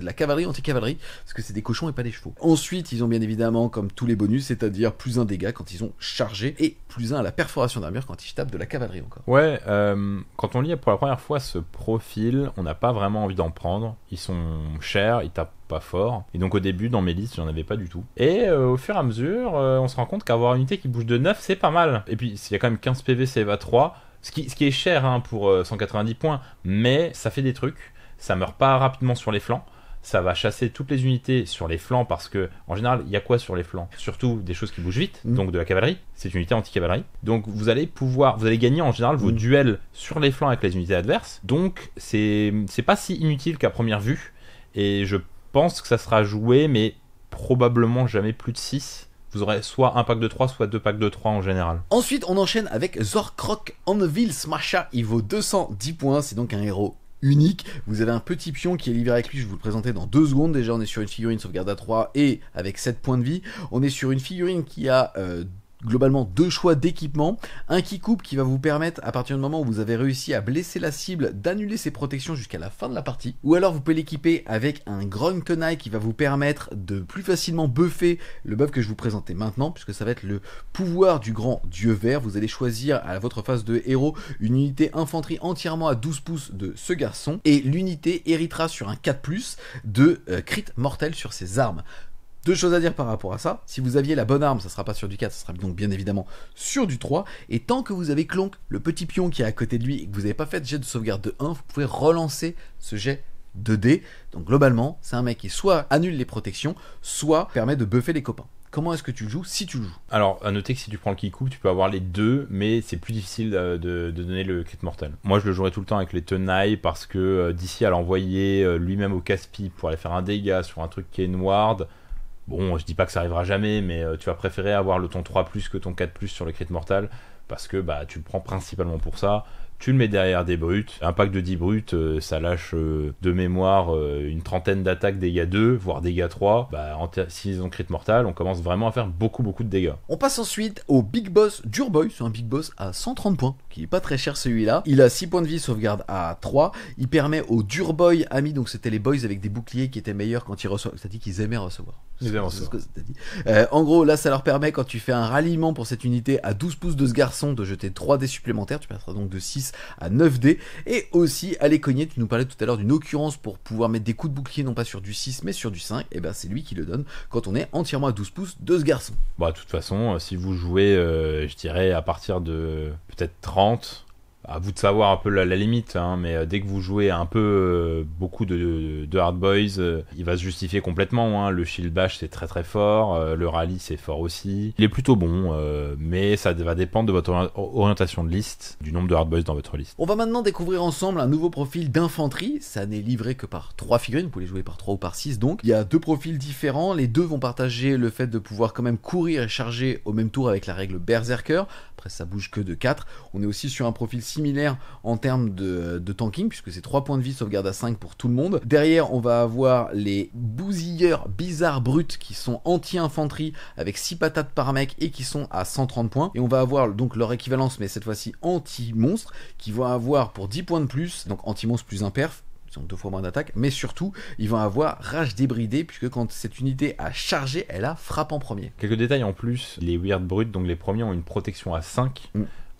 la, cavalerie anti-cavalerie, parce que c'est des cochons et pas des chevaux. Ensuite, ils ont bien évidemment, comme tous les bonus, c'est-à-dire plus un dégât quand ils ont chargé, et plus un à la perforation d'armure quand ils tapent de la cavalerie encore. Ouais, euh, quand on lit pour la première fois ce profil, on n'a pas vraiment envie d'en prendre. Ils sont chers, ils tapent pas fort. Et donc au début, dans mes listes, j'en avais pas du tout. Et euh, au fur et à mesure, euh, on se rend compte qu'avoir une unité qui bouge de 9, c'est pas mal. Et puis, s'il y a quand même 15 PV, c'est va 3. Ce qui, est cher hein, pour 190 points, mais ça fait des trucs ça meurt pas rapidement sur les flancs. Ça va chasser toutes les unités sur les flancs parce que, en général, il y a quoi sur les flancs Surtout des choses qui bougent vite, mm. donc de la cavalerie. C'est une unité anti-cavalerie. Donc vous allez pouvoir, vous allez gagner en général vos mm. duels sur les flancs avec les unités adverses. Donc c'est pas si inutile qu'à première vue. Et je pense que ça sera joué, mais probablement jamais plus de 6 vous aurez soit un pack de 3, soit deux packs de 3 en général. Ensuite, on enchaîne avec Zorkrok Anvil Smasha. Il vaut 210 points, c'est donc un héros unique. Vous avez un petit pion qui est livré avec lui, je vais vous le présenter dans deux secondes. Déjà, on est sur une figurine sauvegarde à 3 et avec 7 points de vie. On est sur une figurine qui a euh, globalement deux choix d'équipement. Un qui coupe qui va vous permettre, à partir du moment où vous avez réussi à blesser la cible, d'annuler ses protections jusqu'à la fin de la partie. Ou alors vous pouvez l'équiper avec un Grand tenaille qui va vous permettre de plus facilement buffer le buff que je vous présentais maintenant, puisque ça va être le pouvoir du grand dieu vert. Vous allez choisir à votre phase de héros une unité infanterie entièrement à 12 pouces de ce garçon, et l'unité héritera sur un 4 ⁇ de euh, crit mortel sur ses armes. Deux choses à dire par rapport à ça. Si vous aviez la bonne arme, ça sera pas sur du 4, ça sera donc bien évidemment sur du 3. Et tant que vous avez Clonk, le petit pion qui est à côté de lui, et que vous n'avez pas fait de jet de sauvegarde de 1, vous pouvez relancer ce jet de d Donc globalement, c'est un mec qui soit annule les protections, soit permet de buffer les copains. Comment est-ce que tu le joues si tu le joues Alors, à noter que si tu prends le kikou, tu peux avoir les deux, mais c'est plus difficile euh, de, donner le crit mortel. Moi, je le jouerai tout le temps avec les tenailles parce que euh, d'ici à l'envoyer euh, lui-même au casse pour aller faire un dégât sur un truc qui est noir, Bon, je dis pas que ça arrivera jamais, mais euh, tu vas préférer avoir le ton 3 que ton 4 sur le crit mortal, parce que bah tu le prends principalement pour ça. Tu le mets derrière des brutes. Un pack de 10 bruts, euh, ça lâche euh, de mémoire une trentaine d'attaques dégâts 2, voire dégâts 3. Bah, en ont crit mortal, on commence vraiment à faire beaucoup beaucoup de dégâts. On passe ensuite au Big Boss Durboy. C'est un Big Boss à 130 points qui est pas très cher celui-là. Il a 6 points de vie, sauvegarde à 3. Il permet aux Durboy amis, donc c'était les boys avec des boucliers qui étaient meilleurs quand ils reçoivent. à dire qu'ils aimaient recevoir. Euh, en gros, là, ça leur permet quand tu fais un ralliement pour cette unité à 12 pouces de ce garçon de jeter 3 dés supplémentaires. Tu passeras donc de 6 à 9 dés. Et aussi, à les cogner, tu nous parlais tout à l'heure d'une occurrence pour pouvoir mettre des coups de bouclier non pas sur du 6 mais sur du 5. Et eh ben c'est lui qui le donne quand on est entièrement à 12 pouces de ce garçon. Bah, de toute façon, euh, si vous jouez, euh, je dirais, à partir de peut-être 30 donc à vous de savoir un peu la, limite, hein, mais euh, dès que vous jouez un peu euh, beaucoup de, Hard Boys, euh, il va se justifier complètement. Hein. Le Shield Bash c'est très très fort, le Rally c'est fort aussi. Il est plutôt bon, mais ça va dépendre de votre orientation de liste, du nombre de Hard Boys dans votre liste. On va maintenant découvrir ensemble un nouveau profil d'infanterie. Ça n'est livré que par 3 figurines, vous pouvez les jouer par 3 ou par 6 donc. Il y a deux profils différents, les deux vont partager le fait de pouvoir quand même courir et charger au même tour avec la règle Berserker. Après ça bouge que de 4. On est aussi sur un profil 6 similaire en termes de, tanking, puisque c'est 3 points de vie sauvegarde à 5 pour tout le monde. Derrière, on va avoir les bousilleurs bizarres brutes qui sont anti-infanterie avec 6 patates par mec et qui sont à 130 points. Et on va avoir donc leur équivalence, mais cette fois-ci anti-monstre, qui vont avoir pour 10 points de plus, donc anti-monstre plus imperf, donc deux fois moins d'attaque, mais surtout, ils vont avoir rage débridée, puisque quand cette unité a chargé, elle a frappe en premier. Quelques détails en plus, les Weird Brutes, donc les premiers, ont une protection à 5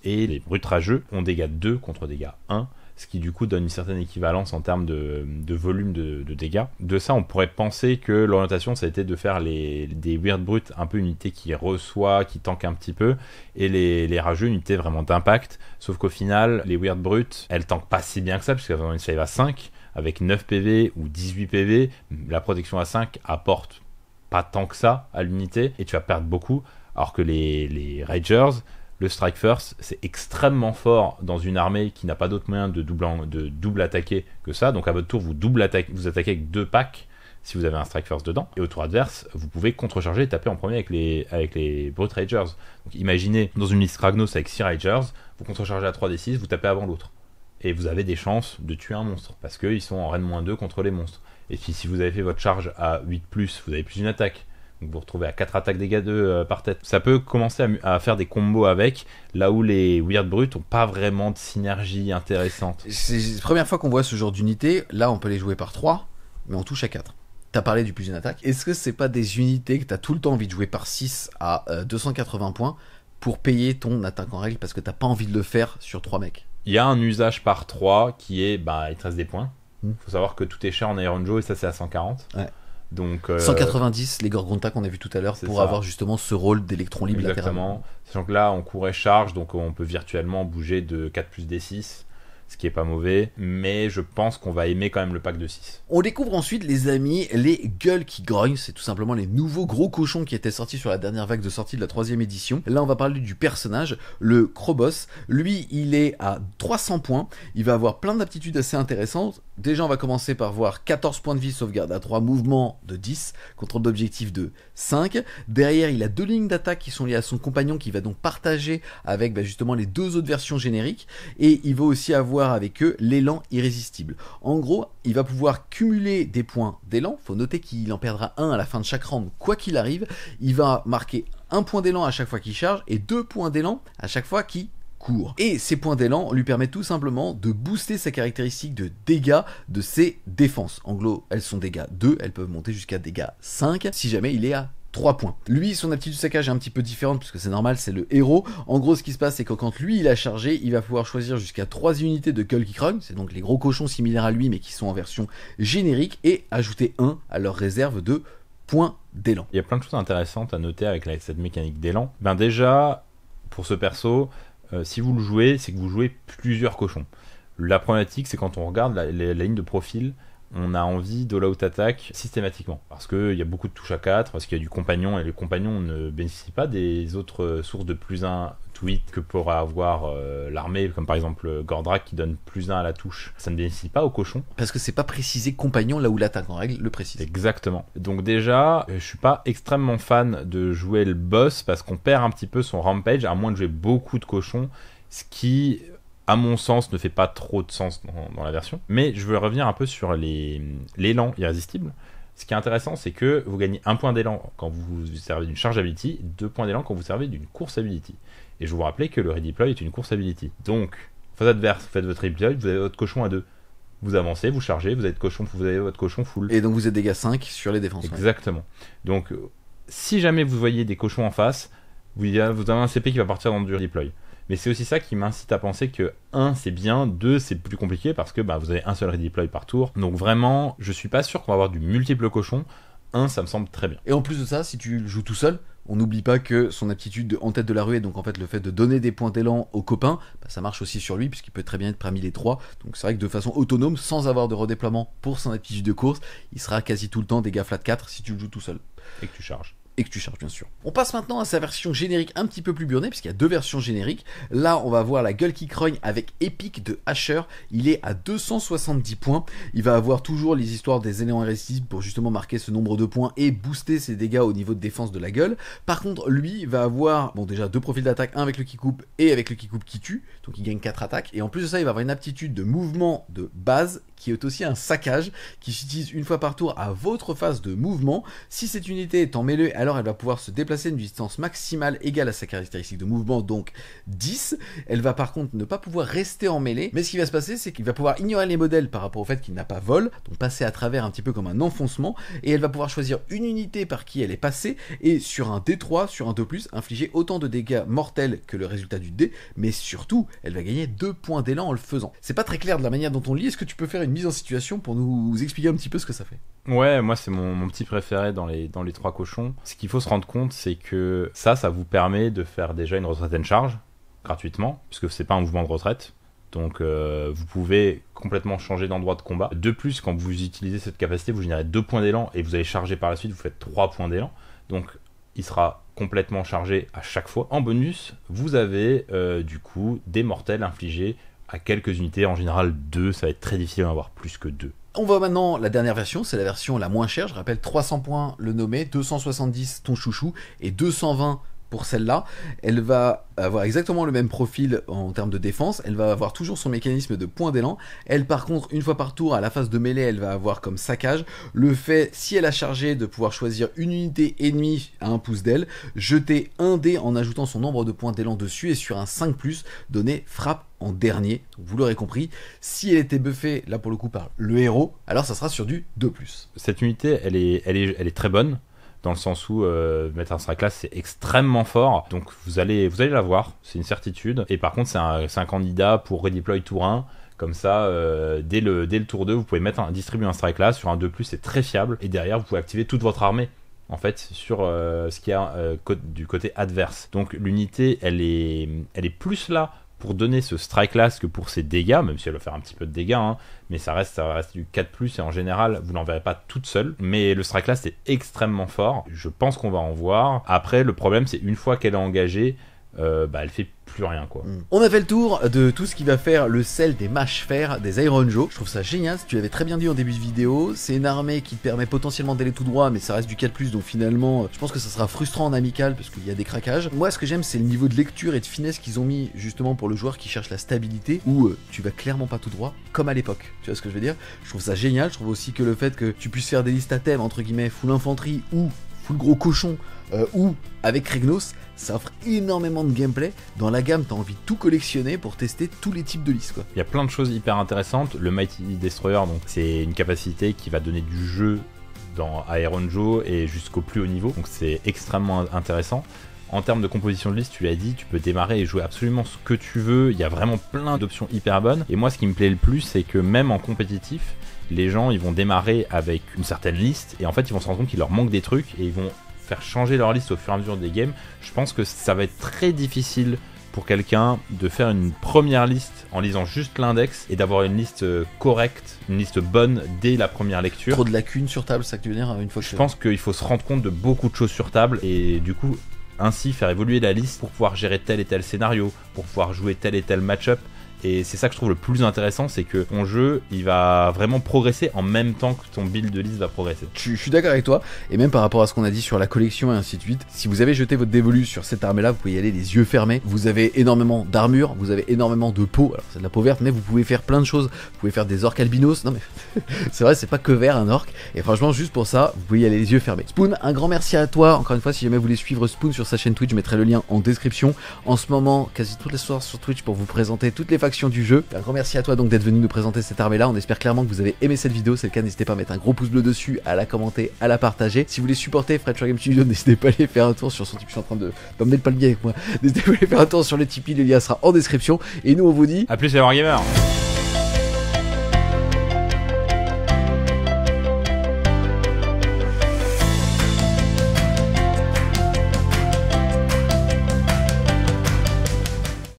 et les brutes rageux ont dégâts 2 contre dégâts 1, ce qui du coup donne une certaine équivalence en termes de, volume de, dégâts. De ça, on pourrait penser que l'orientation, ça a été de faire des weird brutes un peu unité qui reçoit, qui tank un petit peu, et les, rageux, unités unité vraiment d'impact. Sauf qu'au final, les weird brutes, elles tankent pas si bien que ça, puisqu'elles ont une save à 5, avec 9 PV ou 18 PV, la protection à 5 apporte pas tant que ça à l'unité, et tu vas perdre beaucoup, alors que les, les ragers le strike first, c'est extrêmement fort dans une armée qui n'a pas d'autre moyen de double, attaquer que ça. Donc à votre tour, vous double attaquez, vous attaquez avec deux packs si vous avez un strike first dedans. Et au tour adverse, vous pouvez contrecharger et taper en premier avec les, avec les Brute Ragers. Donc imaginez dans une liste ragnos avec 6 Ragers, vous contrechargez à 3d6, vous tapez avant l'autre. Et vous avez des chances de tuer un monstre parce qu'ils sont en moins 2 contre les monstres. Et puis si vous avez fait votre charge à 8, vous avez plus d'une attaque. Donc vous retrouvez à 4 attaques dégâts 2 euh, par tête. Ça peut commencer à, faire des combos avec, là où les Weird Brutes n'ont pas vraiment de synergie intéressante. C'est la première fois qu'on voit ce genre d'unité. Là, on peut les jouer par 3, mais on touche à 4. T'as parlé du plus une attaque. Est-ce que c'est pas des unités que tu as tout le temps envie de jouer par 6 à 280 euh, points pour payer ton attaque en règle parce que t'as pas envie de le faire sur 3 mecs Il y a un usage par 3 qui est, bah, il te reste des points. Il hmm. Faut savoir que tout est cher en Iron Joe et ça c'est à 140. Ouais. Donc, 190, euh, les Gorgonta qu'on a vu tout à l'heure, pour avoir justement ce rôle d'électron libre Exactement. Sachant que là, on courait charge, donc on peut virtuellement bouger de 4 plus D6, ce qui est pas mauvais. Mais je pense qu'on va aimer quand même le pack de 6. On découvre ensuite, les amis, les gueules qui grognent. C'est tout simplement les nouveaux gros cochons qui étaient sortis sur la dernière vague de sortie de la troisième édition. Là, on va parler du personnage, le Crobos. Lui, il est à 300 points. Il va avoir plein d'aptitudes assez intéressantes Déjà, on va commencer par voir 14 points de vie sauvegarde à 3 mouvements de 10, contrôle d'objectif de 5. Derrière, il a deux lignes d'attaque qui sont liées à son compagnon qui va donc partager avec bah, justement les deux autres versions génériques. Et il va aussi avoir avec eux l'élan irrésistible. En gros, il va pouvoir cumuler des points d'élan. Faut noter qu'il en perdra un à la fin de chaque round, quoi qu'il arrive. Il va marquer un point d'élan à chaque fois qu'il charge et deux points d'élan à chaque fois qu'il et ces points d'élan lui permettent tout simplement de booster sa caractéristique de dégâts de ses défenses. En gros, elles sont dégâts 2, elles peuvent monter jusqu'à dégâts 5 si jamais il est à 3 points. Lui, son aptitude saccage est un petit peu différente puisque c'est normal, c'est le héros. En gros, ce qui se passe, c'est que quand lui il a chargé, il va pouvoir choisir jusqu'à 3 unités de Kulky Krug, c'est donc les gros cochons similaires à lui mais qui sont en version générique, et ajouter 1 à leur réserve de points d'élan. Il y a plein de choses intéressantes à noter avec cette mécanique d'élan. Ben déjà, pour ce perso, euh, si vous le jouez, c'est que vous jouez plusieurs cochons. La problématique, c'est quand on regarde la ligne de profil, on a envie de out attack systématiquement. Parce qu'il y a beaucoup de touches à 4, parce qu'il y a du compagnon, et le compagnon ne bénéficie pas des autres sources de plus 1 tweet que pourra avoir euh, l'armée, comme par exemple euh, Gordrak qui donne plus 1 à la touche. Ça ne bénéficie pas au cochon. Parce que c'est pas précisé compagnon là où l'attaque en règle le précise. Exactement. Donc déjà, euh, je suis pas extrêmement fan de jouer le boss parce qu'on perd un petit peu son rampage, à moins de jouer beaucoup de cochons ce qui à mon sens, ne fait pas trop de sens dans, la version. Mais je veux revenir un peu sur l'élan irrésistible. Ce qui est intéressant, c'est que vous gagnez un point d'élan quand vous servez d'une charge ability, deux points d'élan quand vous servez d'une course ability. Et je vous rappelais que le redeploy est une course ability. Donc, face adverse, vous faites votre redeploy, vous avez votre cochon à deux. Vous avancez, vous chargez, vous êtes cochon, vous avez votre cochon full. Et donc vous êtes dégâts 5 sur les défenses. Exactement. Donc, si jamais vous voyez des cochons en face, vous avez un CP qui va partir dans du redeploy. Mais c'est aussi ça qui m'incite à penser que 1 c'est bien, 2 c'est plus compliqué parce que bah, vous avez un seul redeploy par tour. Donc vraiment, je suis pas sûr qu'on va avoir du multiple cochon. 1 ça me semble très bien. Et en plus de ça, si tu joues tout seul, on n'oublie pas que son aptitude en tête de la rue est donc en fait le fait de donner des points d'élan aux copains, bah, ça marche aussi sur lui puisqu'il peut très bien être parmi les trois. Donc c'est vrai que de façon autonome, sans avoir de redéploiement pour son aptitude de course, il sera quasi tout le temps dégâts flat 4 si tu le joues tout seul. Et que tu charges et que tu charges bien sûr. On passe maintenant à sa version générique un petit peu plus burnée, puisqu'il y a deux versions génériques. Là, on va voir la gueule qui crogne avec Epic de Asher. Il est à 270 points. Il va avoir toujours les histoires des éléments irrésistibles pour justement marquer ce nombre de points et booster ses dégâts au niveau de défense de la gueule. Par contre, lui va avoir, bon, déjà deux profils d'attaque, un avec le qui coupe et avec le qui coupe qui tue. Donc il gagne quatre attaques. Et en plus de ça, il va avoir une aptitude de mouvement de base qui est aussi un saccage qui s'utilise une fois par tour à votre phase de mouvement. Si cette unité est en mêlée, alors elle va pouvoir se déplacer une distance maximale égale à sa caractéristique de mouvement, donc 10. Elle va par contre ne pas pouvoir rester en mêlée, mais ce qui va se passer, c'est qu'il va pouvoir ignorer les modèles par rapport au fait qu'il n'a pas vol, donc passer à travers un petit peu comme un enfoncement, et elle va pouvoir choisir une unité par qui elle est passée, et sur un D3, sur un 2+, infliger autant de dégâts mortels que le résultat du dé, mais surtout, elle va gagner 2 points d'élan en le faisant. C'est pas très clair de la manière dont on lit, est-ce que tu peux faire mise en situation pour nous expliquer un petit peu ce que ça fait. Ouais, moi c'est mon, petit préféré dans les, dans les trois cochons. Ce qu'il faut se rendre compte, c'est que ça, ça vous permet de faire déjà une retraite en charge gratuitement, puisque c'est pas un mouvement de retraite. Donc euh, vous pouvez complètement changer d'endroit de combat. De plus, quand vous utilisez cette capacité, vous générez deux points d'élan et vous allez charger par la suite, vous faites trois points d'élan. Donc il sera complètement chargé à chaque fois. En bonus, vous avez euh, du coup des mortels infligés à quelques unités, en général 2, ça va être très difficile d'en avoir plus que 2. On voit maintenant la dernière version, c'est la version la moins chère, je rappelle 300 points le nommé, 270 ton chouchou et 220 pour celle-là, elle va avoir exactement le même profil en termes de défense, elle va avoir toujours son mécanisme de point d'élan, elle par contre une fois par tour à la phase de mêlée elle va avoir comme saccage le fait si elle a chargé de pouvoir choisir une unité ennemie à un pouce d'elle, jeter un dé en ajoutant son nombre de points d'élan dessus et sur un 5+, donner frappe en dernier, vous l'aurez compris, si elle était buffée là pour le coup par le héros, alors ça sera sur du 2+. Cette unité elle est, elle est, elle est très bonne, dans le sens où euh, mettre un strike là c'est extrêmement fort, donc vous allez, vous allez l'avoir, c'est une certitude. Et par contre, c'est un, candidat pour redeploy tour 1. Comme ça, euh, dès, le, dès le tour 2, vous pouvez mettre un, distribuer un strike là sur un 2+, c'est très fiable. Et derrière, vous pouvez activer toute votre armée en fait sur euh, ce qui y a du côté adverse. Donc l'unité, elle est, elle est plus là pour donner ce strike last que pour ses dégâts, même si elle va faire un petit peu de dégâts, hein, mais ça reste, ça reste du 4 plus et en général vous verrez pas toute seule. Mais le strike last est extrêmement fort. Je pense qu'on va en voir. Après, le problème c'est une fois qu'elle est engagée, euh, bah, elle fait plus rien quoi. Mm. On a fait le tour de tout ce qui va faire le sel des mâches fer des Iron Joe. Je trouve ça génial, tu l'avais très bien dit en début de vidéo. C'est une armée qui te permet potentiellement d'aller tout droit, mais ça reste du 4, donc finalement, je pense que ça sera frustrant en amical parce qu'il y a des craquages. Moi, ce que j'aime, c'est le niveau de lecture et de finesse qu'ils ont mis justement pour le joueur qui cherche la stabilité où euh, tu vas clairement pas tout droit, comme à l'époque. Tu vois ce que je veux dire Je trouve ça génial. Je trouve aussi que le fait que tu puisses faire des listes à thème entre guillemets, full infanterie ou le gros cochon, euh, ou avec Regnos, ça offre énormément de gameplay. Dans la gamme, t'as envie de tout collectionner pour tester tous les types de listes. Quoi. Il y a plein de choses hyper intéressantes. Le Mighty Destroyer, donc c'est une capacité qui va donner du jeu dans Iron Joe et jusqu'au plus haut niveau. Donc c'est extrêmement intéressant. En termes de composition de liste, tu l'as dit, tu peux démarrer et jouer absolument ce que tu veux. Il y a vraiment plein d'options hyper bonnes. Et moi, ce qui me plaît le plus, c'est que même en compétitif, les gens ils vont démarrer avec une certaine liste et en fait ils vont se rendre compte qu'il leur manque des trucs et ils vont faire changer leur liste au fur et à mesure des games. Je pense que ça va être très difficile pour quelqu'un de faire une première liste en lisant juste l'index et d'avoir une liste euh, correcte, une liste bonne dès la première lecture. Trop de lacunes sur table, ça que tu une fois que Je pense qu'il faut se rendre compte de beaucoup de choses sur table et du coup ainsi faire évoluer la liste pour pouvoir gérer tel et tel scénario, pour pouvoir jouer tel et tel match-up. Et c'est ça que je trouve le plus intéressant, c'est que ton jeu, il va vraiment progresser en même temps que ton build de liste va progresser. Je, suis d'accord avec toi, et même par rapport à ce qu'on a dit sur la collection et ainsi de suite, si vous avez jeté votre dévolu sur cette armée-là, vous pouvez y aller les yeux fermés. Vous avez énormément d'armure, vous avez énormément de peau, alors c'est de la peau verte, mais vous pouvez faire plein de choses. Vous pouvez faire des orques albinos, non mais c'est vrai, c'est pas que vert un orc, et franchement, juste pour ça, vous pouvez y aller les yeux fermés. Spoon, un grand merci à toi, encore une fois, si jamais vous voulez suivre Spoon sur sa chaîne Twitch, je mettrai le lien en description. En ce moment, quasi toutes les soirs sur Twitch pour vous présenter toutes les factions du jeu. Un grand merci à toi donc d'être venu nous présenter cette armée-là. On espère clairement que vous avez aimé cette vidéo. C'est le cas, n'hésitez pas à mettre un gros pouce bleu dessus, à la commenter, à la partager. Si vous voulez supporter Fred Game Studio, n'hésitez pas à aller faire un tour sur son Tipeee. Je suis en train de... d'emmener le palmier avec moi. N'hésitez pas à aller faire un tour sur le Tipeee, le lien sera en description. Et nous, on vous dit. À plus, les Wargamer!